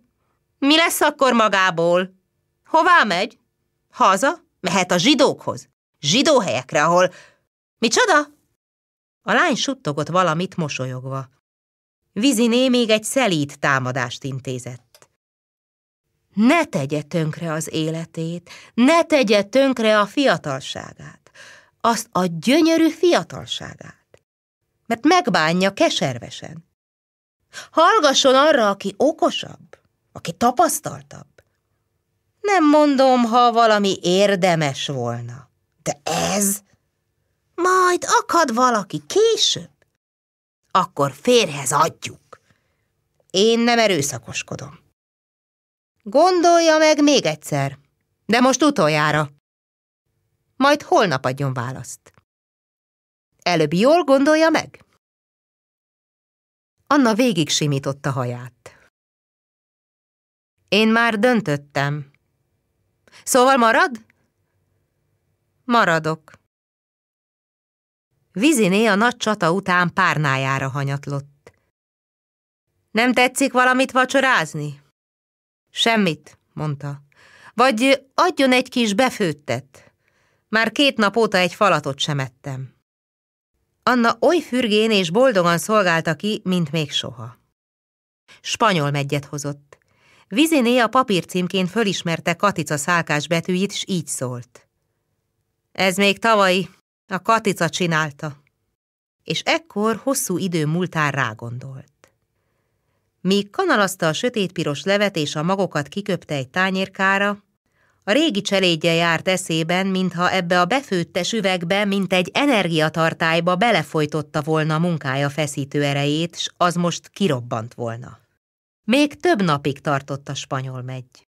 Mi lesz akkor magából? Hová megy? Haza mehet a zsidókhoz, zsidó helyekre, ahol... Micsoda? A lány suttogott valamit mosolyogva. Viziné még egy szelíd támadást intézett. Ne tegye tönkre az életét, ne tegye tönkre a fiatalságát, azt a gyönyörű fiatalságát, mert megbánja keservesen. Hallgasson arra, aki okosabb, aki tapasztaltabb, nem mondom, ha valami érdemes volna. De ez? Majd akad valaki később. Akkor férhez adjuk. Én nem erőszakoskodom. Gondolja meg még egyszer, de most utoljára. Majd holnap adjon választ. Előbb jól gondolja meg. Anna végig simította haját. Én már döntöttem, Szóval marad? Maradok. Viziné a nagy csata után párnájára hanyatlott. Nem tetszik valamit vacsorázni? Semmit, mondta. Vagy adjon egy kis befőttet. Már két nap óta egy falatot sem ettem. Anna oly fürgén és boldogan szolgálta ki, mint még soha. Spanyol megyet hozott. Viziné a papírcímként fölismerte Katica szálkás betűit, s így szólt. Ez még tavai a Katica csinálta. És ekkor hosszú idő múltán rágondolt. Míg kanalazta a sötétpiros levet és a magokat kiköpte egy tányérkára, a régi cselédje járt eszében, mintha ebbe a befőttes üvegbe, mint egy energiatartályba belefolytotta volna munkája feszítő erejét, s az most kirobbant volna. Még több napig tartott a spanyol megy.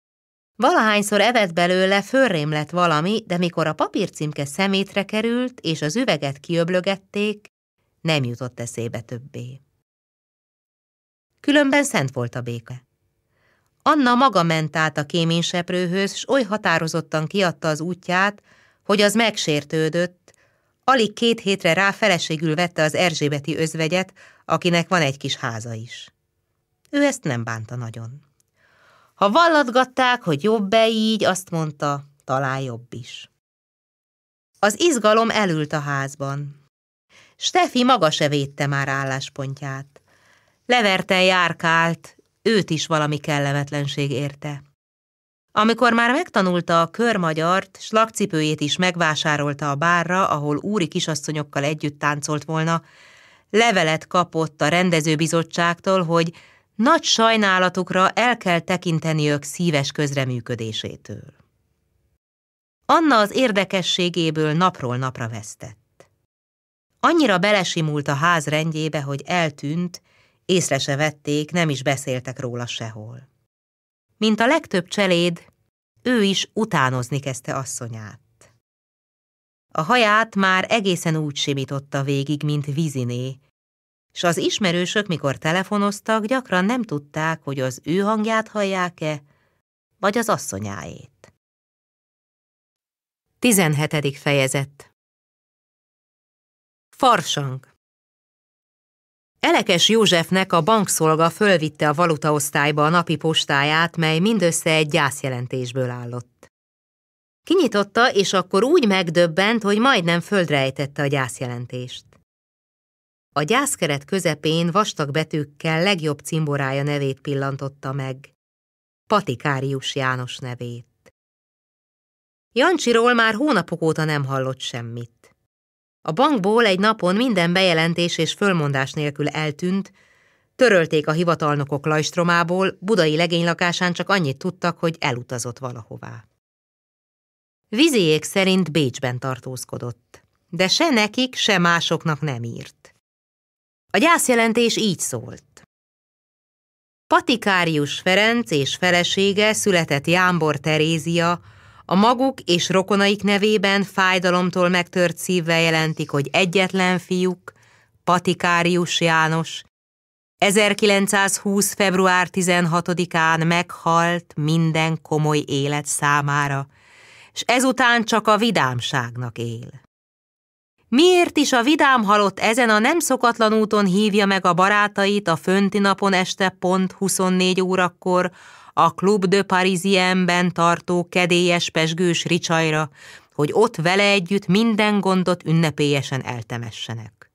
Valahányszor evett belőle, fölrém lett valami, de mikor a papírcímke szemétre került, és az üveget kiöblögették, nem jutott eszébe többé. Különben szent volt a béke. Anna maga ment át a kéményseprőhöz, s oly határozottan kiadta az útját, hogy az megsértődött, alig két hétre rá feleségül vette az Erzsébeti özvegyet, akinek van egy kis háza is ő ezt nem bánta nagyon. Ha vallatgatták, hogy jobb-e így, azt mondta, talán jobb is. Az izgalom elült a házban. Stefi maga se védte már álláspontját. Leverten járkált, őt is valami kellemetlenség érte. Amikor már megtanulta a körmagyart, lakcipőjét is megvásárolta a bárra, ahol úri kisasszonyokkal együtt táncolt volna, levelet kapott a rendezőbizottságtól, hogy nagy sajnálatukra el kell tekinteniük szíves közreműködésétől. Anna az érdekességéből napról napra vesztett. Annyira belesimult a ház rendjébe, hogy eltűnt, észre se vették, nem is beszéltek róla sehol. Mint a legtöbb cseléd, ő is utánozni kezdte asszonyát. A haját már egészen úgy simította végig, mint víziné, és az ismerősök, mikor telefonoztak, gyakran nem tudták, hogy az ő hangját hallják-e, vagy az asszonyáét. 17. fejezet Farsang Elekes Józsefnek a bankszolga fölvitte a valutaosztályba a napi postáját, mely mindössze egy gyászjelentésből állott. Kinyitotta, és akkor úgy megdöbbent, hogy majdnem földrejtette a gyászjelentést. A gyászkeret közepén vastag betűkkel legjobb cimborája nevét pillantotta meg. Patikárius János nevét. Jancsiról már hónapok óta nem hallott semmit. A bankból egy napon minden bejelentés és fölmondás nélkül eltűnt, törölték a hivatalnokok lajstromából, budai legénylakásán csak annyit tudtak, hogy elutazott valahová. Viziék szerint Bécsben tartózkodott, de se nekik, se másoknak nem írt. A gyászjelentés így szólt. Patikárius Ferenc és felesége született Jámbor Terézia, a maguk és rokonaik nevében fájdalomtól megtört szívvel jelentik, hogy egyetlen fiúk, Patikárius János, 1920. február 16-án meghalt minden komoly élet számára, és ezután csak a vidámságnak él. Miért is a vidám halott ezen a nem szokatlan úton hívja meg a barátait a fönti napon este pont 24 órakor a Club de Parisienben tartó kedélyes pesgős ricsajra, hogy ott vele együtt minden gondot ünnepélyesen eltemessenek.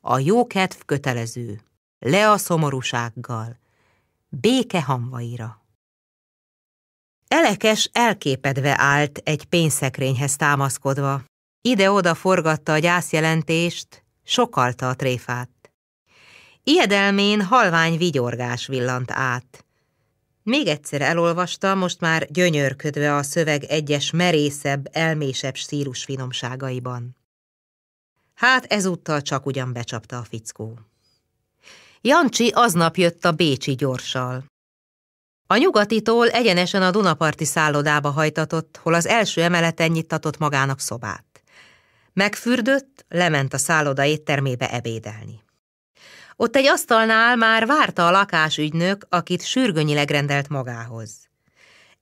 A jókedv kötelező, le a szomorúsággal, béke hamvaira. Elekes elképedve állt egy pénzszekrényhez támaszkodva, ide-oda forgatta a gyászjelentést, sokalta a tréfát. Ijedelmén halvány vigyorgás villant át. Még egyszer elolvasta, most már gyönyörködve a szöveg egyes merészebb, elmésebb stílus finomságaiban. Hát ezúttal csak ugyan becsapta a fickó. Jancsi aznap jött a Bécsi gyorsal. A nyugatitól egyenesen a Dunaparti szállodába hajtatott, hol az első emeleten nyittatott magának szobát. Megfürdött, lement a szálloda éttermébe ebédelni. Ott egy asztalnál már várta a lakásügynök, akit sürgönyileg rendelt magához.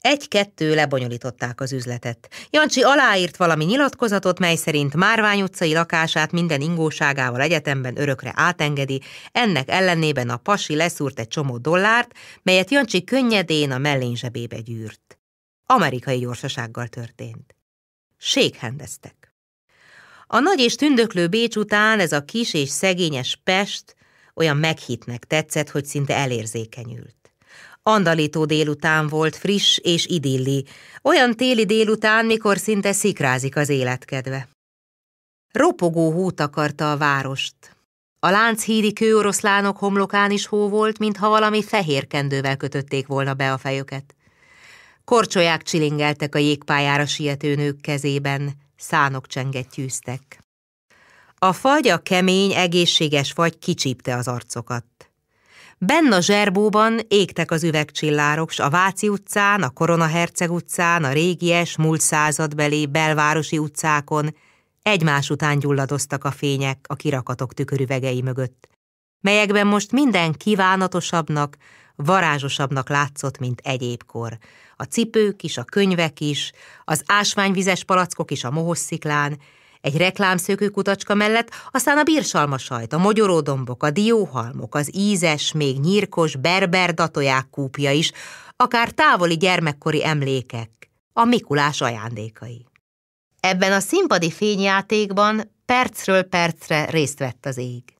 Egy-kettő lebonyolították az üzletet. Jancsi aláírt valami nyilatkozatot, mely szerint Márvány utcai lakását minden ingóságával egyetemben örökre átengedi, ennek ellenében a pasi leszúrt egy csomó dollárt, melyet Jancsi könnyedén a mellén zsebébe gyűrt. Amerikai gyorsasággal történt. Séghendeztek. A nagy és tündöklő Bécs után ez a kis és szegényes Pest olyan meghitnek tetszett, hogy szinte elérzékenyült. Andalító délután volt, friss és idilli, olyan téli délután, mikor szinte szikrázik az életkedve. Ropogó hút takarta a várost. A lánchídi kőoroszlánok homlokán is hó volt, mintha valami fehér kendővel kötötték volna be a fejüket. Korcsolyák csilingeltek a jégpályára siető nők kezében, szánok csengettyűztek. A fagy, a kemény, egészséges fagy kicsípte az arcokat. Benne a zserbóban égtek az üvegcsillárok, s a Váci utcán, a Korona Herceg utcán, a régies, múlt századbeli, belvárosi utcákon egymás után gyulladoztak a fények a kirakatok tükörüvegei mögött, melyekben most minden kívánatosabbnak, varázsosabbnak látszott, mint egyébkor. A cipők is, a könyvek is, az ásványvizes palackok is a mohossziklán egy reklámszökő kutacska mellett, aztán a bírsalmasajt, a mogyoródombok, a dióhalmok, az ízes, még nyírkos berber datoják kúpja is, akár távoli gyermekkori emlékek, a Mikulás ajándékai. Ebben a színpadi fényjátékban percről percre részt vett az ég.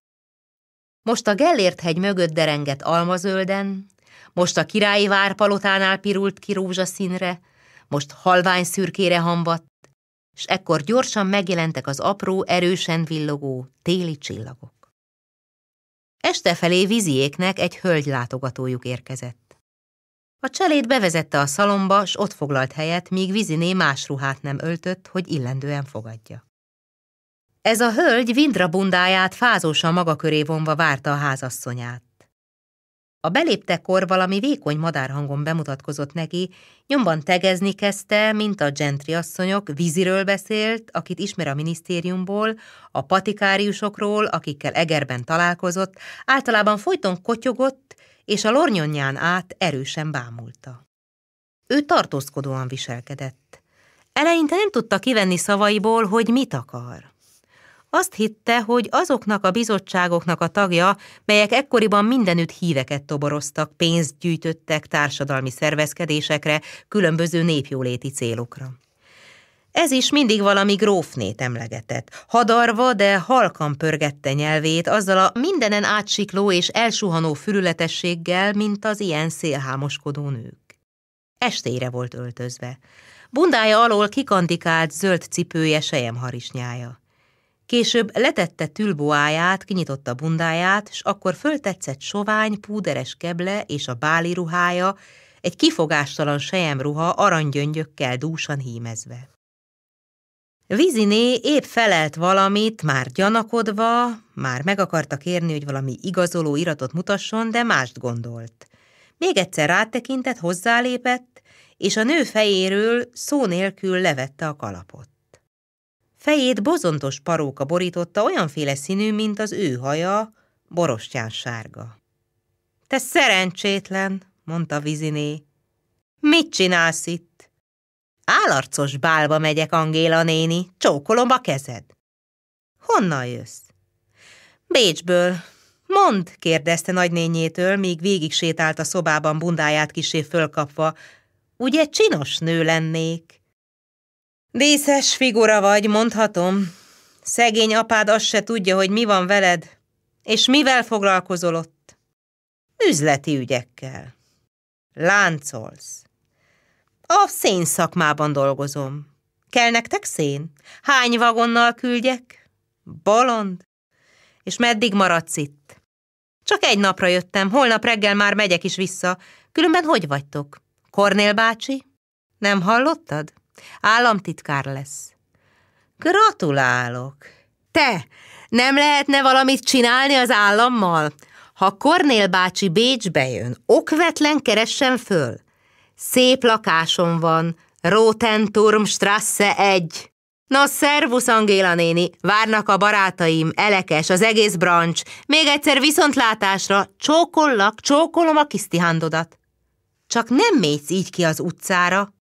Most a Gellért-hegy mögött derengett almazölden, most a királyi várpalotánál pirult ki rózsaszínre, most halvány szürkére hambadt, és ekkor gyorsan megjelentek az apró, erősen villogó téli csillagok. Este felé viziéknek egy hölgy látogatójuk érkezett. A cselét bevezette a szalomba, s ott foglalt helyet, míg Viziné más ruhát nem öltött, hogy illendően fogadja. Ez a hölgy Vindra bundáját fázósan maga köré vonva várta a házasszonyát. A beléptekor valami vékony madárhangon bemutatkozott neki, nyomban tegezni kezdte, mint a gentri asszonyok, víziről beszélt, akit ismer a minisztériumból, a patikáriusokról, akikkel Egerben találkozott, általában folyton kotyogott, és a lornyonján át erősen bámulta. Ő tartózkodóan viselkedett. Eleinte nem tudta kivenni szavaiból, hogy mit akar. Azt hitte, hogy azoknak a bizottságoknak a tagja, melyek ekkoriban mindenütt híveket toboroztak, pénzt gyűjtöttek társadalmi szervezkedésekre, különböző népjóléti célokra. Ez is mindig valami grófnét emlegetett. Hadarva, de halkan pörgette nyelvét, azzal a mindenen átsikló és elsuhanó fürületességgel, mint az ilyen szélhámoskodó nők. Estére volt öltözve. Bundája alól kikandikált zöld cipője sejemharisnyája. Később letette tülboáját, kinyitotta bundáját, s akkor föltetszett sovány, púderes keble és a báli ruhája, egy kifogástalan sejemruha aranygyöngyökkel dúsan hímezve. Viziné épp felelt valamit, már gyanakodva, már meg akarta kérni, hogy valami igazoló iratot mutasson, de mást gondolt. Még egyszer rátekintett, hozzálépett, és a nő fejéről szó nélkül levette a kalapot. Fejét bozontos paróka borította olyanféle színű, mint az ő haja, borostyán sárga. Te szerencsétlen, mondta Viziné. Mit csinálsz itt? Állarcos bálba megyek, Angéla néni, csókolom a kezed. Honnan jössz? Bécsből. Mond, kérdezte nagynényétől, míg végig sétált a szobában bundáját kisé fölkapva. Ugye csinos nő lennék? Díszes figura vagy, mondhatom. Szegény apád azt se tudja, hogy mi van veled, és mivel foglalkozol ott. Üzleti ügyekkel. Láncolsz. A szén szakmában dolgozom. Kell nektek szén? Hány vagonnal küldjek? Bolond? És meddig maradsz itt? Csak egy napra jöttem, holnap reggel már megyek is vissza. Különben hogy vagytok? Kornél bácsi? Nem hallottad? Államtitkár lesz. Gratulálok! Te, nem lehetne valamit csinálni az állammal? Ha Kornél bácsi Bécsbe jön, okvetlen keressen föl. Szép lakásom van, Rotenturmstrasse 1. Na, szervusz, Angéla néni, várnak a barátaim, Elekes, az egész brancs. Még egyszer viszontlátásra, csókollak, csókolom a kisztihándodat. Csak nem mész így ki az utcára,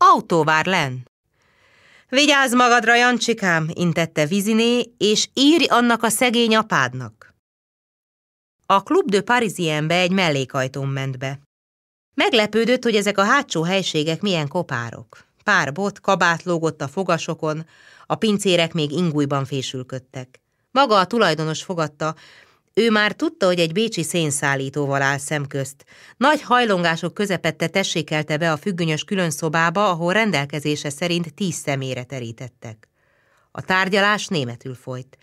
Autó vár len. Vigyázz magadra, Jancsikám, intette Viziné, és írj annak a szegény apádnak. A Club de Parisienbe egy mellékajtón ment be. Meglepődött, hogy ezek a hátsó helységek milyen kopárok. Pár bot, kabát lógott a fogasokon, a pincérek még ingújban fésülködtek. Maga a tulajdonos fogadta, ő már tudta, hogy egy bécsi szénszállítóval áll szemközt. Nagy hajlongások közepette tessékelte be a függönyös külön szobába, ahol rendelkezése szerint tíz szemére terítettek. A tárgyalás németül folyt.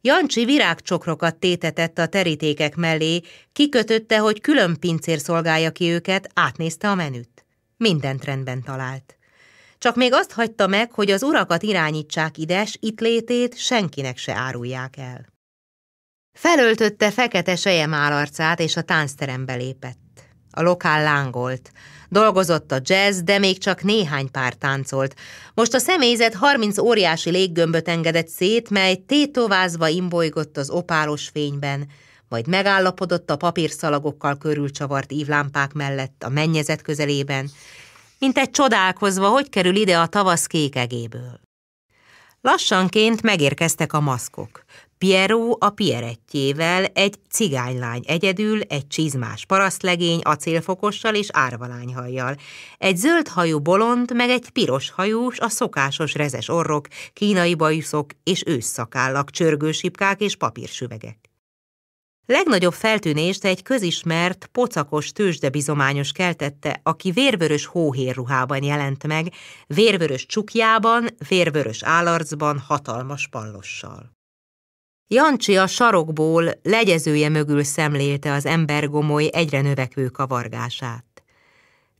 Jancsi virágcsokrokat tétetett a terítékek mellé, kikötötte, hogy külön pincér szolgálja ki őket, átnézte a menüt. Mindent rendben talált. Csak még azt hagyta meg, hogy az urakat irányítsák ides, itt létét senkinek se árulják el. Felöltötte fekete sejem álarcát, és a táncterembe lépett. A lokál lángolt. Dolgozott a jazz, de még csak néhány pár táncolt. Most a személyzet 30 óriási léggömböt engedett szét, mely tétovázva imbolygott az opálos fényben, majd megállapodott a papírszalagokkal körülcsavart ívlámpák mellett a mennyezet közelében, mint egy csodálkozva, hogy kerül ide a tavasz kékegéből. Lassanként megérkeztek a maszkok. Piero a Pierettjével, egy cigánylány egyedül, egy csizmás parasztlegény acélfokossal és árvalányhajjal, egy zöldhajú bolond, meg egy piros hajús, a szokásos rezes orrok, kínai bajuszok és ősszakállak, csörgősipkák és papírsüvegek. Legnagyobb feltűnést egy közismert, pocakos tőzsdebizományos keltette, aki vérvörös hóhérruhában jelent meg, vérvörös csukjában, vérvörös állarcban, hatalmas pallossal. Jancsi a sarokból legyezője mögül szemlélte az embergomoly egyre növekvő kavargását.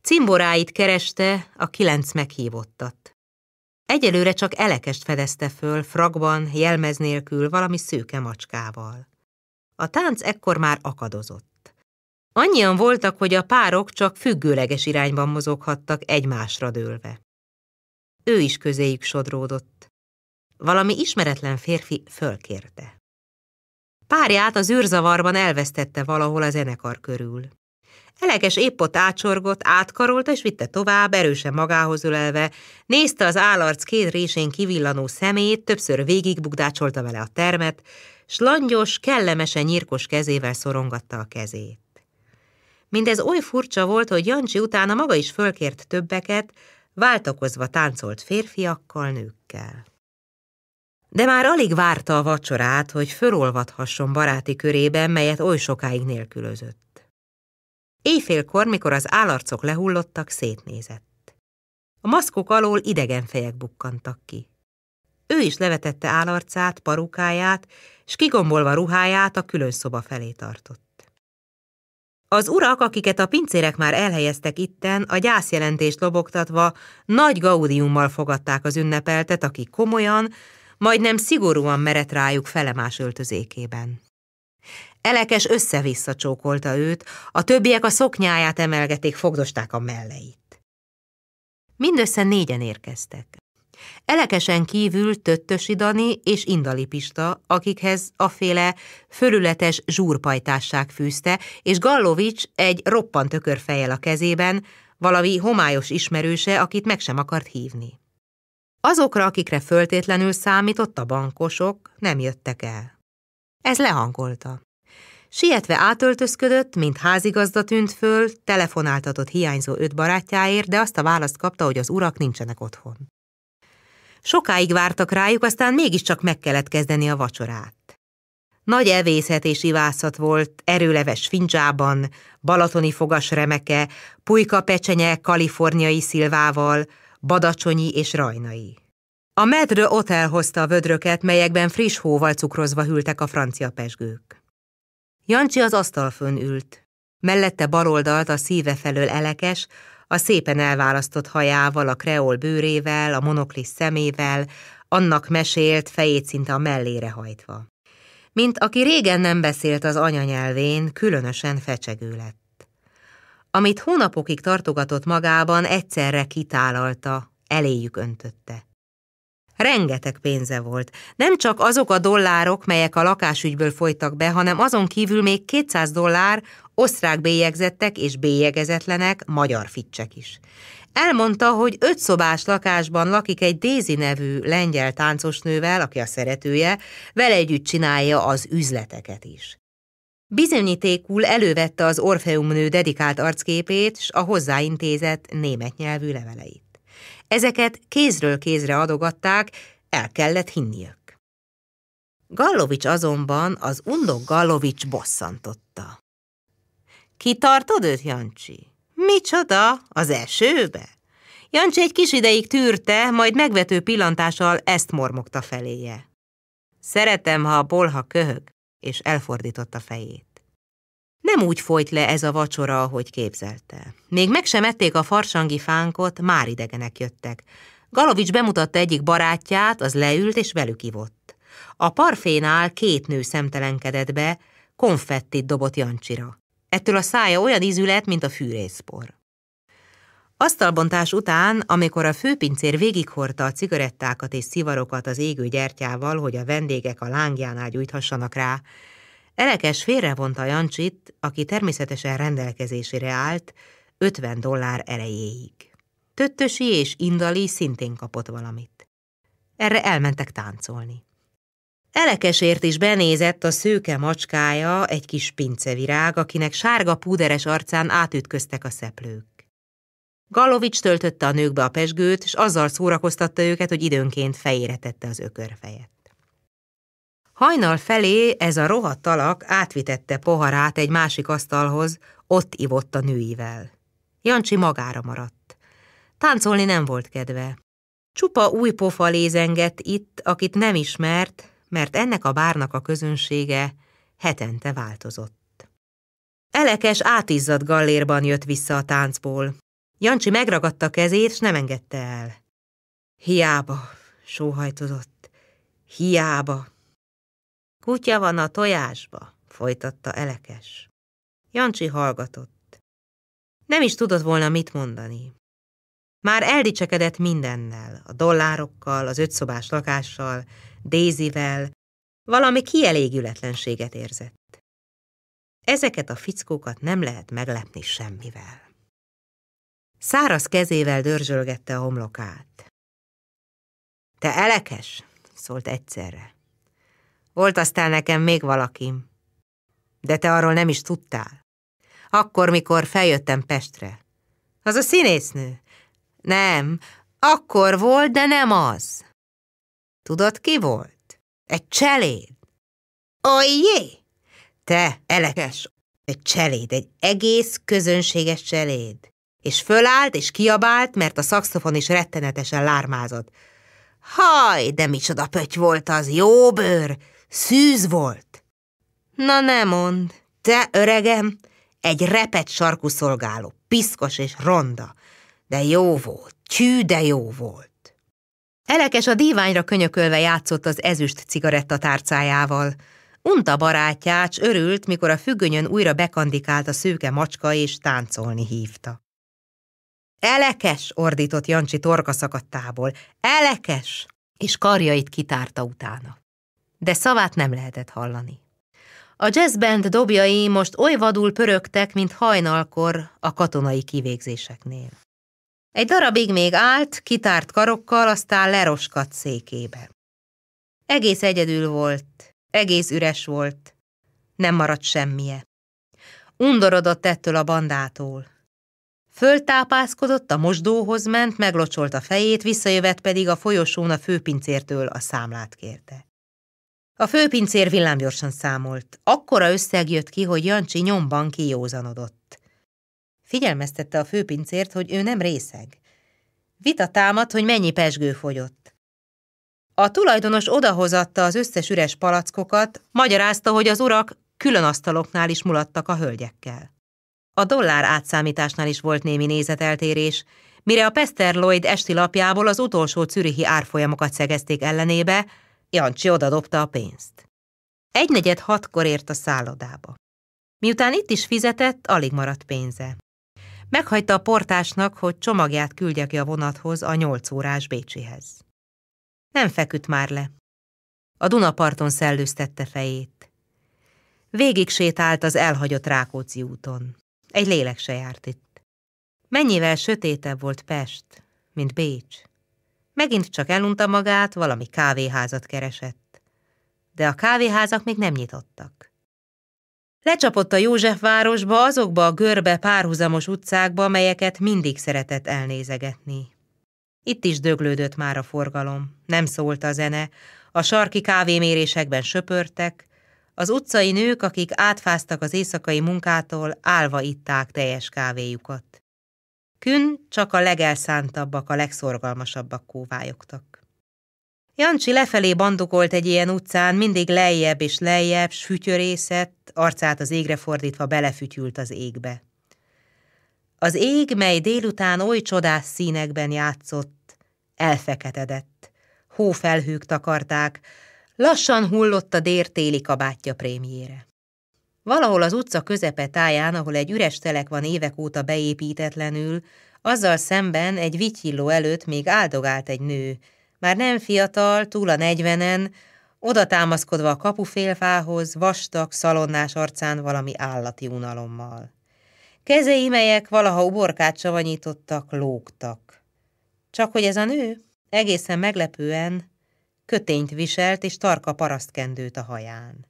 Cimboráit kereste a kilenc meghívottat. Egyelőre csak elekest fedezte föl, frakban, jelmez nélkül, valami szőke macskával. A tánc ekkor már akadozott. Annyian voltak, hogy a párok csak függőleges irányban mozoghattak egymásra dőlve. Ő is közéjük sodródott. Valami ismeretlen férfi fölkérte. Párját az űrzavarban elvesztette valahol a zenekar körül. Eleges épp ott átsorgott, átkarolt és vitte tovább, erősen magához ölelve, nézte az állarc két résén kivillanó szemét, többször végigbukdácsolta vele a termet, s langyos, kellemesen nyírkos kezével szorongatta a kezét. Mindez oly furcsa volt, hogy Jancsi utána maga is fölkért többeket, váltakozva táncolt férfiakkal, nőkkel de már alig várta a vacsorát, hogy fölolvadhasson baráti körében, melyet oly sokáig nélkülözött. Éjfélkor, mikor az állarcok lehullottak, szétnézett. A maszkok alól idegen fejek bukkantak ki. Ő is levetette állarcát, parukáját, s kigombolva ruháját a külön szoba felé tartott. Az urak, akiket a pincérek már elhelyeztek itten, a gyászjelentést lobogtatva nagy gaudiummal fogadták az ünnepeltet, aki komolyan, majdnem szigorúan merett rájuk felemás öltözékében. Elekes össze-vissza csókolta őt, a többiek a szoknyáját emelgették, fogdosták a melleit. Mindössze négyen érkeztek. Elekesen kívül Töttösi Dani és Indali Pista, akikhez a féle fölületes zsúrpajtásság fűzte, és Gallovics egy roppant fejjel a kezében, valami homályos ismerőse, akit meg sem akart hívni. Azokra, akikre föltétlenül számított a bankosok, nem jöttek el. Ez lehangolta. Sietve átöltözködött, mint házigazda tűnt föl, telefonáltatott hiányzó öt barátjáért, de azt a választ kapta, hogy az urak nincsenek otthon. Sokáig vártak rájuk, aztán mégiscsak meg kellett kezdeni a vacsorát. Nagy evészet és ivászat volt, erőleves fincsában, balatoni fogasremeke, pulyka pecsenye kaliforniai szilvával, Badacsonyi és Rajnai. A medrő ott elhozta a vödröket, melyekben friss hóval cukrozva hűltek a francia pesgők. Jancsi az asztal fönn ült. Mellette baloldalt a szíve felől elekes, a szépen elválasztott hajával, a kreol bőrével, a monoklis szemével, annak mesélt, fejét szinte a mellére hajtva. Mint aki régen nem beszélt az anyanyelvén, különösen fecsegő lett amit hónapokig tartogatott magában, egyszerre kitálalta, eléjük öntötte. Rengeteg pénze volt. Nem csak azok a dollárok, melyek a lakásügyből folytak be, hanem azon kívül még 200 dollár osztrák bélyegzettek és bélyegezetlenek magyar ficsek is. Elmondta, hogy szobás lakásban lakik egy Dézi nevű lengyel táncosnővel, aki a szeretője, vele együtt csinálja az üzleteket is. Bizonyítékul elővette az Orfeumnő dedikált arcképét s a hozzáintézett német nyelvű leveleit. Ezeket kézről kézre adogatták, el kellett hinniük. Gallovics azonban az undok Gallovics bosszantotta. Kitartod őt, Jancsi? Micsoda? Az esőbe? Jancsi egy kis ideig tűrte, majd megvető pillantással ezt mormogta feléje. Szeretem, ha a bolha köhög és elfordította fejét. Nem úgy folyt le ez a vacsora, ahogy képzelte. Még meg sem ették a farsangi fánkot, már idegenek jöttek. Galovics bemutatta egyik barátját, az leült és velük ivott. A parfénál két nő szemtelenkedett be, konfettit dobott Jancsira. Ettől a szája olyan ízület, mint a fűrészpor. Asztalbontás után, amikor a főpincér végighorta a cigarettákat és szivarokat az égő gyertyával, hogy a vendégek a lángjánál gyújthassanak rá, Elekes félrevonta Jancsit, aki természetesen rendelkezésére állt, 50 dollár erejéig. Töttösi és Indali szintén kapott valamit. Erre elmentek táncolni. Elekesért is benézett a szőke macskája, egy kis pincevirág, akinek sárga púderes arcán átütköztek a szeplők. Galovics töltötte a nőkbe a pesgőt, és azzal szórakoztatta őket, hogy időnként fejére tette az ökörfejet. Hajnal felé ez a rohadt alak átvitette poharát egy másik asztalhoz, ott ivott a nőivel. Jancsi magára maradt. Táncolni nem volt kedve. Csupa új pofa lézengett itt, akit nem ismert, mert ennek a bárnak a közönsége hetente változott. Elekes átizzadt gallérban jött vissza a táncból. Jancsi megragadta a kezét, és nem engedte el. Hiába, sóhajtozott. Hiába. Kutya van a tojásba, folytatta Elekes. Jancsi hallgatott. Nem is tudott volna mit mondani. Már eldicsekedett mindennel, a dollárokkal, az ötszobás lakással, Dézivel, valami kielégületlenséget érzett. Ezeket a fickókat nem lehet meglepni semmivel. Száraz kezével dörzsölgette a homlokát. Te elekes, szólt egyszerre. Volt aztán nekem még valakim, de te arról nem is tudtál. Akkor, mikor feljöttem Pestre. Az a színésznő. Nem, akkor volt, de nem az. Tudod, ki volt? Egy cseléd. Ojjé! Te, elekes, egy cseléd, egy egész közönséges cseléd és fölállt, és kiabált, mert a szakszofon is rettenetesen lármázott. Haj, de micsoda pöty volt az, jó bőr, szűz volt. Na ne mond, te öregem, egy repet sarkú szolgáló, piszkos és ronda, de jó volt, csű, de jó volt. Elekes a díványra könyökölve játszott az ezüst tárcájával. Unta barátjács örült, mikor a függönyön újra bekandikált a szőke macska és táncolni hívta. Elekes! ordított Jancsi torka szakadtából. Elekes! És karjait kitárta utána. De szavát nem lehetett hallani. A jazzband dobjai most oly vadul pörögtek, mint hajnalkor a katonai kivégzéseknél. Egy darabig még állt, kitárt karokkal, aztán leroskadt székébe. Egész egyedül volt, egész üres volt, nem maradt semmije. Undorodott ettől a bandától. Föltápászkodott, a mosdóhoz ment, meglocsolt a fejét, visszajövet pedig a folyosón a főpincértől a számlát kérte. A főpincér villámgyorsan számolt. Akkora összeg jött ki, hogy Jancsi nyomban kijózanodott. Figyelmeztette a főpincért, hogy ő nem részeg. Vita támadt, hogy mennyi pesgő fogyott. A tulajdonos odahozatta az összes üres palackokat, magyarázta, hogy az urak külön asztaloknál is mulattak a hölgyekkel. A dollár átszámításnál is volt némi nézeteltérés, mire a Pester Lloyd esti lapjából az utolsó cürihi árfolyamokat szegezték ellenébe, Jancsi odadobta a pénzt. Egynegyed hatkor ért a szállodába. Miután itt is fizetett, alig maradt pénze. Meghagyta a portásnak, hogy csomagját küldje ki a vonathoz a nyolc órás Bécsihez. Nem feküdt már le. A Dunaparton szellőztette fejét. Végig sétált az elhagyott Rákóczi úton. Egy lélek se járt itt. Mennyivel sötétebb volt Pest, mint Bécs. Megint csak elunta magát, valami kávéházat keresett. De a kávéházak még nem nyitottak. Lecsapott a Józsefvárosba azokba a görbe párhuzamos utcákba, melyeket mindig szeretett elnézegetni. Itt is döglődött már a forgalom, nem szólt a zene, a sarki kávémérésekben söpörtek, az utcai nők, akik átfáztak az éjszakai munkától, álva itták teljes kávéjukat. Kün csak a legelszántabbak, a legszorgalmasabbak kóvályogtak. Jancsi lefelé bandukolt egy ilyen utcán, mindig lejjebb és lejjebb, fütyörészett, arcát az égre fordítva belefütyült az égbe. Az ég, mely délután oly csodás színekben játszott, elfeketedett. Hófelhők takarták, Lassan hullott a dér téli kabátja prémjére. Valahol az utca közepe táján, ahol egy üres telek van évek óta beépítetlenül, azzal szemben egy vityilló előtt még áldogált egy nő, már nem fiatal, túl a negyvenen, oda támaszkodva a kapufélfához, vastag, szalonnás arcán valami állati unalommal. Kezei, melyek valaha uborkát savanyítottak, lógtak. Csak hogy ez a nő egészen meglepően kötényt viselt és tarka parasztkendőt a haján.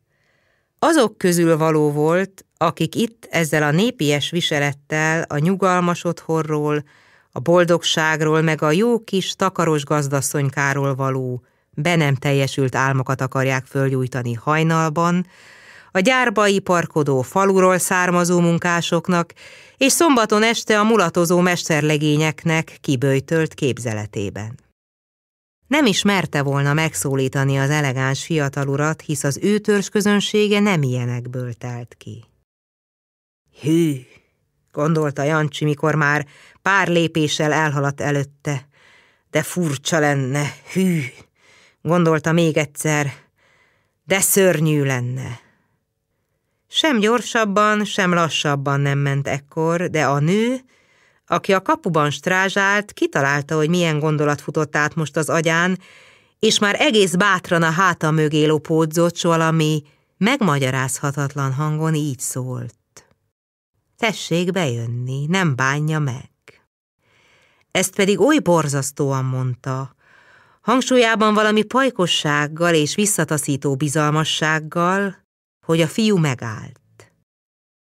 Azok közül való volt, akik itt ezzel a népies viselettel a nyugalmas otthonról, a boldogságról meg a jó kis takaros gazdasszonykáról való, be nem teljesült álmokat akarják fölgyújtani hajnalban, a gyárbai parkodó faluról származó munkásoknak, és szombaton este a mulatozó mesterlegényeknek kibőjtölt képzeletében. Nem is merte volna megszólítani az elegáns fiatalurat, hisz az ő közönsége nem ilyenekből telt ki. Hű, gondolta Jancsi, mikor már pár lépéssel elhaladt előtte. De furcsa lenne, hű, gondolta még egyszer, de szörnyű lenne. Sem gyorsabban, sem lassabban nem ment ekkor, de a nő aki a kapuban strázsált, kitalálta, hogy milyen gondolat futott át most az agyán, és már egész bátran a háta mögé lopódzott, s valami megmagyarázhatatlan hangon így szólt. Tessék bejönni, nem bánja meg. Ezt pedig oly borzasztóan mondta, hangsúlyában valami pajkossággal és visszataszító bizalmassággal, hogy a fiú megállt.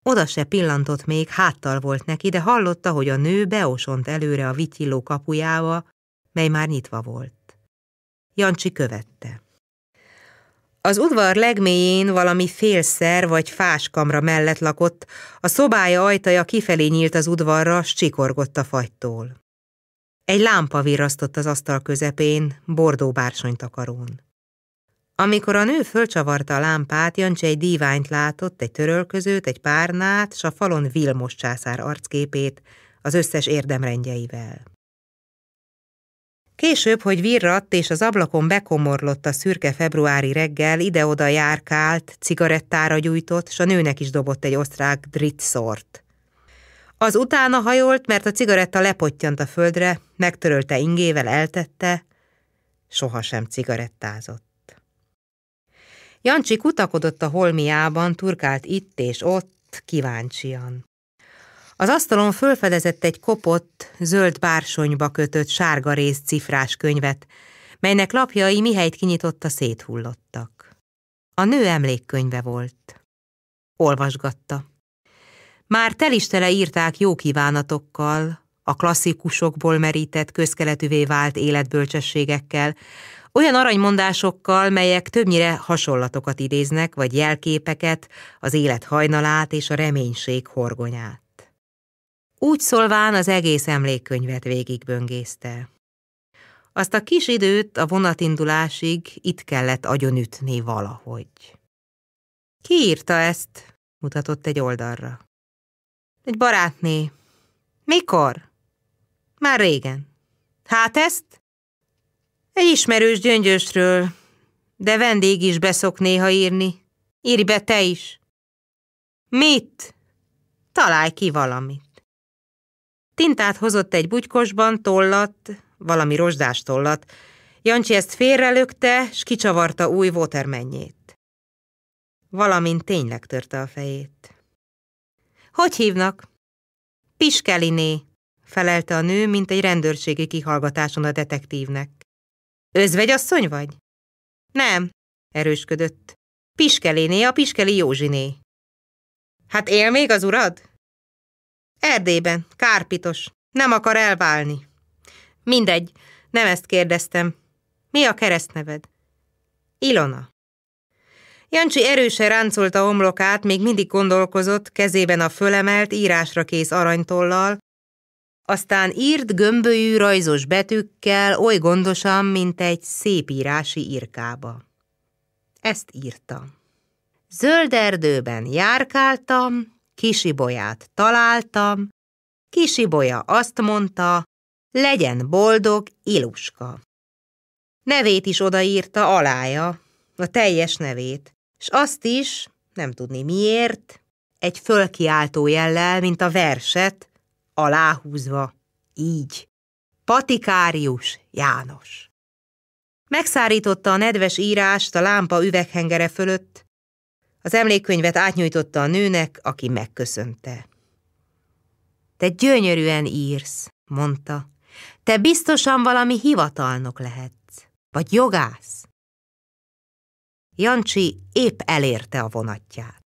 Oda se pillantott még, háttal volt neki, de hallotta, hogy a nő beosont előre a vityilló kapujába, mely már nyitva volt. Jancsi követte. Az udvar legmélyén valami félszer vagy fáskamra mellett lakott, a szobája ajtaja kifelé nyílt az udvarra, s csikorgott a fagytól. Egy lámpa virasztott az asztal közepén, bordó bársonytakarón. Amikor a nő fölcsavarta a lámpát, Jancsi egy díványt látott, egy törölközőt, egy párnát, s a falon Vilmos császár arcképét, az összes érdemrendjeivel. Később, hogy virratt és az ablakon bekomorlott a szürke februári reggel, ide-oda járkált, cigarettára gyújtott, s a nőnek is dobott egy osztrák dritszort. Az utána hajolt, mert a cigaretta lepottyant a földre, megtörölte ingével, eltette, sohasem cigarettázott. Jancsi kutakodott a holmiában, turkált itt és ott, kíváncsian. Az asztalon fölfedezett egy kopott, zöld bársonyba kötött sárga rész cifrás könyvet, melynek lapjai mihelyt kinyitotta széthullottak. A nő emlékkönyve volt. Olvasgatta. Már telistele írták jó kívánatokkal, a klasszikusokból merített közkeletűvé vált életbölcsességekkel, olyan aranymondásokkal, melyek többnyire hasonlatokat idéznek, vagy jelképeket, az élet hajnalát és a reménység horgonyát. Úgy szólván az egész emlékkönyvet végigböngészte. Azt a kis időt a vonatindulásig itt kellett agyonütni valahogy. Ki írta ezt? mutatott egy oldalra. Egy barátné. Mikor? Már régen. Hát ezt? Egy ismerős gyöngyösről, de vendég is beszok néha írni. Írj be te is. Mit? Találj ki valamit. Tintát hozott egy bugykosban, tollat, valami rozsdás tollat. Jancsi ezt félrelökte, s kicsavarta új vótermennyét. Valamint tényleg törte a fejét. Hogy hívnak? Piskeliné, felelte a nő, mint egy rendőrségi kihallgatáson a detektívnek. Özvegyasszony vagy? Nem, erősködött. Piskeléné a Piskeli Józsiné. Hát él még az urad? Erdében, kárpitos. Nem akar elválni. Mindegy, nem ezt kérdeztem. Mi a keresztneved? Ilona. Jancsi erősen ráncolta homlokát, még mindig gondolkozott, kezében a fölemelt, írásra kész aranytollal, aztán írt gömbölyű rajzos betűkkel, oly gondosan, mint egy szépírási irkába. Ezt írta. Zöld erdőben járkáltam, kisibolyát találtam, kisibolya azt mondta, legyen boldog Iluska. Nevét is odaírta alája, a teljes nevét, és azt is, nem tudni miért, egy fölkiáltó jellel, mint a verset, aláhúzva, így. Patikárius János. Megszárította a nedves írást a lámpa üveghengere fölött, az emlékkönyvet átnyújtotta a nőnek, aki megköszönte. Te gyönyörűen írsz, mondta. Te biztosan valami hivatalnok lehetsz, vagy jogász. Jancsi épp elérte a vonatját.